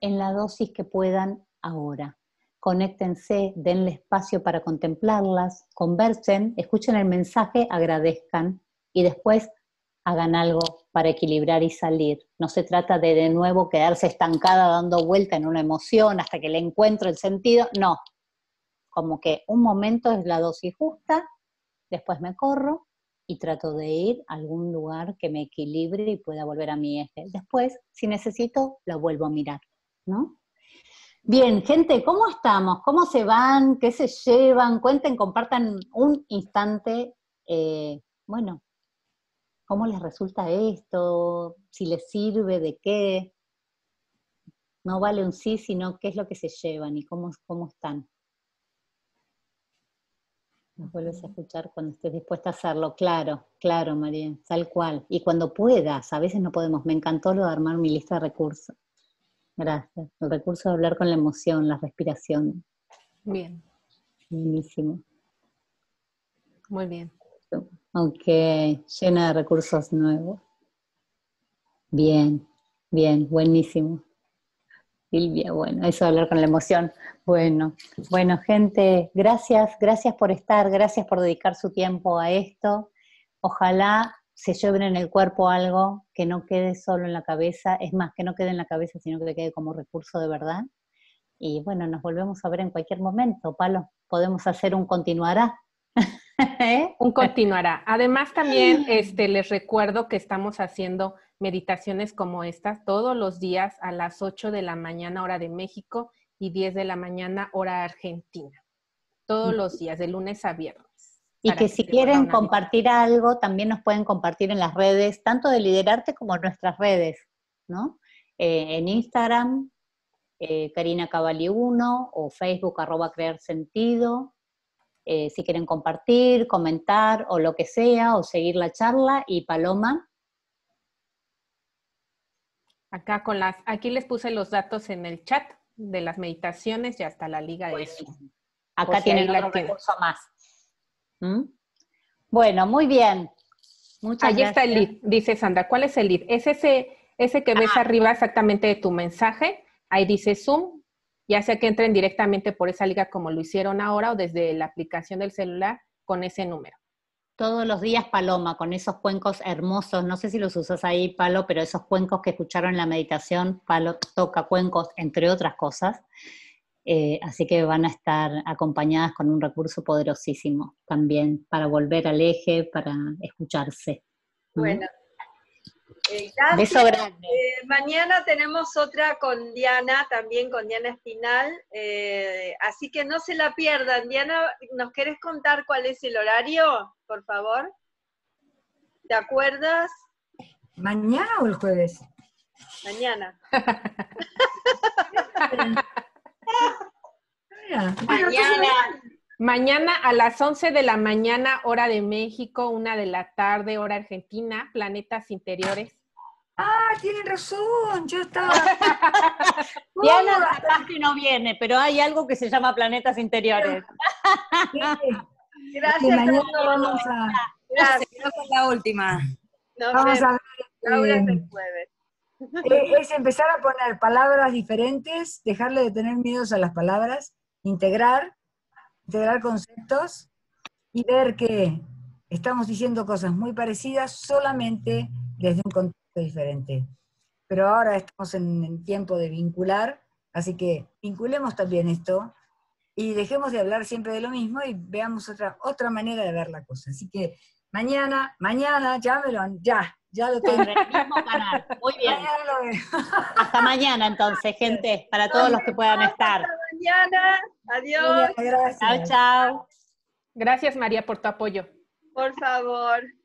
en la dosis que puedan ahora. Conéctense, denle espacio para contemplarlas, conversen, escuchen el mensaje, agradezcan y después hagan algo para equilibrar y salir. No se trata de de nuevo quedarse estancada dando vuelta en una emoción hasta que le encuentro el sentido, no. Como que un momento es la dosis justa, después me corro, y trato de ir a algún lugar que me equilibre y pueda volver a mi eje. Después, si necesito, lo vuelvo a mirar, ¿no? Bien, gente, ¿cómo estamos? ¿Cómo se van? ¿Qué se llevan? Cuenten, compartan un instante. Eh, bueno, ¿cómo les resulta esto? ¿Si les sirve? ¿De qué? No vale un sí, sino qué es lo que se llevan y cómo, cómo están. Nos vuelves a escuchar cuando estés dispuesta a hacerlo. Claro, claro, María, tal cual. Y cuando puedas, a veces no podemos. Me encantó lo de armar mi lista de recursos. Gracias. El recurso de hablar con la emoción, la respiración. Bien. Buenísimo. Muy bien. Ok, llena de recursos nuevos. Bien, bien, buenísimo. Silvia, bueno, eso de hablar con la emoción. Bueno, bueno, gente, gracias, gracias por estar, gracias por dedicar su tiempo a esto. Ojalá se lleven en el cuerpo algo que no quede solo en la cabeza, es más, que no quede en la cabeza, sino que quede como recurso de verdad. Y bueno, nos volvemos a ver en cualquier momento, Palo. Podemos hacer un continuará. ¿Eh? Un continuará. Además, también este, les recuerdo que estamos haciendo meditaciones como estas todos los días a las 8 de la mañana hora de México y 10 de la mañana hora argentina. Todos los días, de lunes a viernes. Y que si quieren compartir algo, también nos pueden compartir en las redes, tanto de Liderarte como en nuestras redes, ¿no? Eh, en Instagram, eh, Karina Cavalli 1 o Facebook arroba Crear Sentido. Eh, si quieren compartir, comentar o lo que sea, o seguir la charla. Y Paloma, Acá con las, aquí les puse los datos en el chat de las meditaciones y hasta la liga de Zoom. Acá tienen otro recurso más. ¿Mm? Bueno, muy bien. Muchas Ahí está el lead, dice Sandra. ¿Cuál es el lead? Es ese, ese que ves ah. arriba exactamente de tu mensaje. Ahí dice Zoom, ya sea que entren directamente por esa liga como lo hicieron ahora o desde la aplicación del celular con ese número todos los días paloma con esos cuencos hermosos. No sé si los usas ahí, Palo, pero esos cuencos que escucharon en la meditación, Palo toca cuencos, entre otras cosas. Eh, así que van a estar acompañadas con un recurso poderosísimo también para volver al eje, para escucharse. Bueno, eh, grande. Eh, mañana tenemos otra con Diana, también con Diana Espinal, eh, así que no se la pierdan. Diana, ¿nos querés contar cuál es el horario, por favor? ¿Te acuerdas? ¿Mañana o el jueves? Mañana. mañana. Mañana a las 11 de la mañana, hora de México, una de la tarde, hora argentina, planetas interiores. Ah, tienen razón, yo estaba... Diana que no viene, pero hay algo que se llama planetas interiores. Gracias, mañana vamos a... Gracias, es la última. vamos a ver. Ahora se eh, jueves. Eh, es empezar a poner palabras diferentes, dejarle de tener miedos a las palabras, integrar integrar conceptos y ver que estamos diciendo cosas muy parecidas solamente desde un contexto diferente. Pero ahora estamos en, el tiempo de vincular, así que vinculemos también esto y dejemos de hablar siempre de lo mismo y veamos otra, otra manera de ver la cosa. Así que mañana, mañana, llámelo, ya, ya lo tengo. En el mismo canal. Muy bien. Hasta mañana entonces, gente, para todos los que puedan estar mañana. Adiós. Gracias. Chao, Gracias, María, por tu apoyo. Por favor.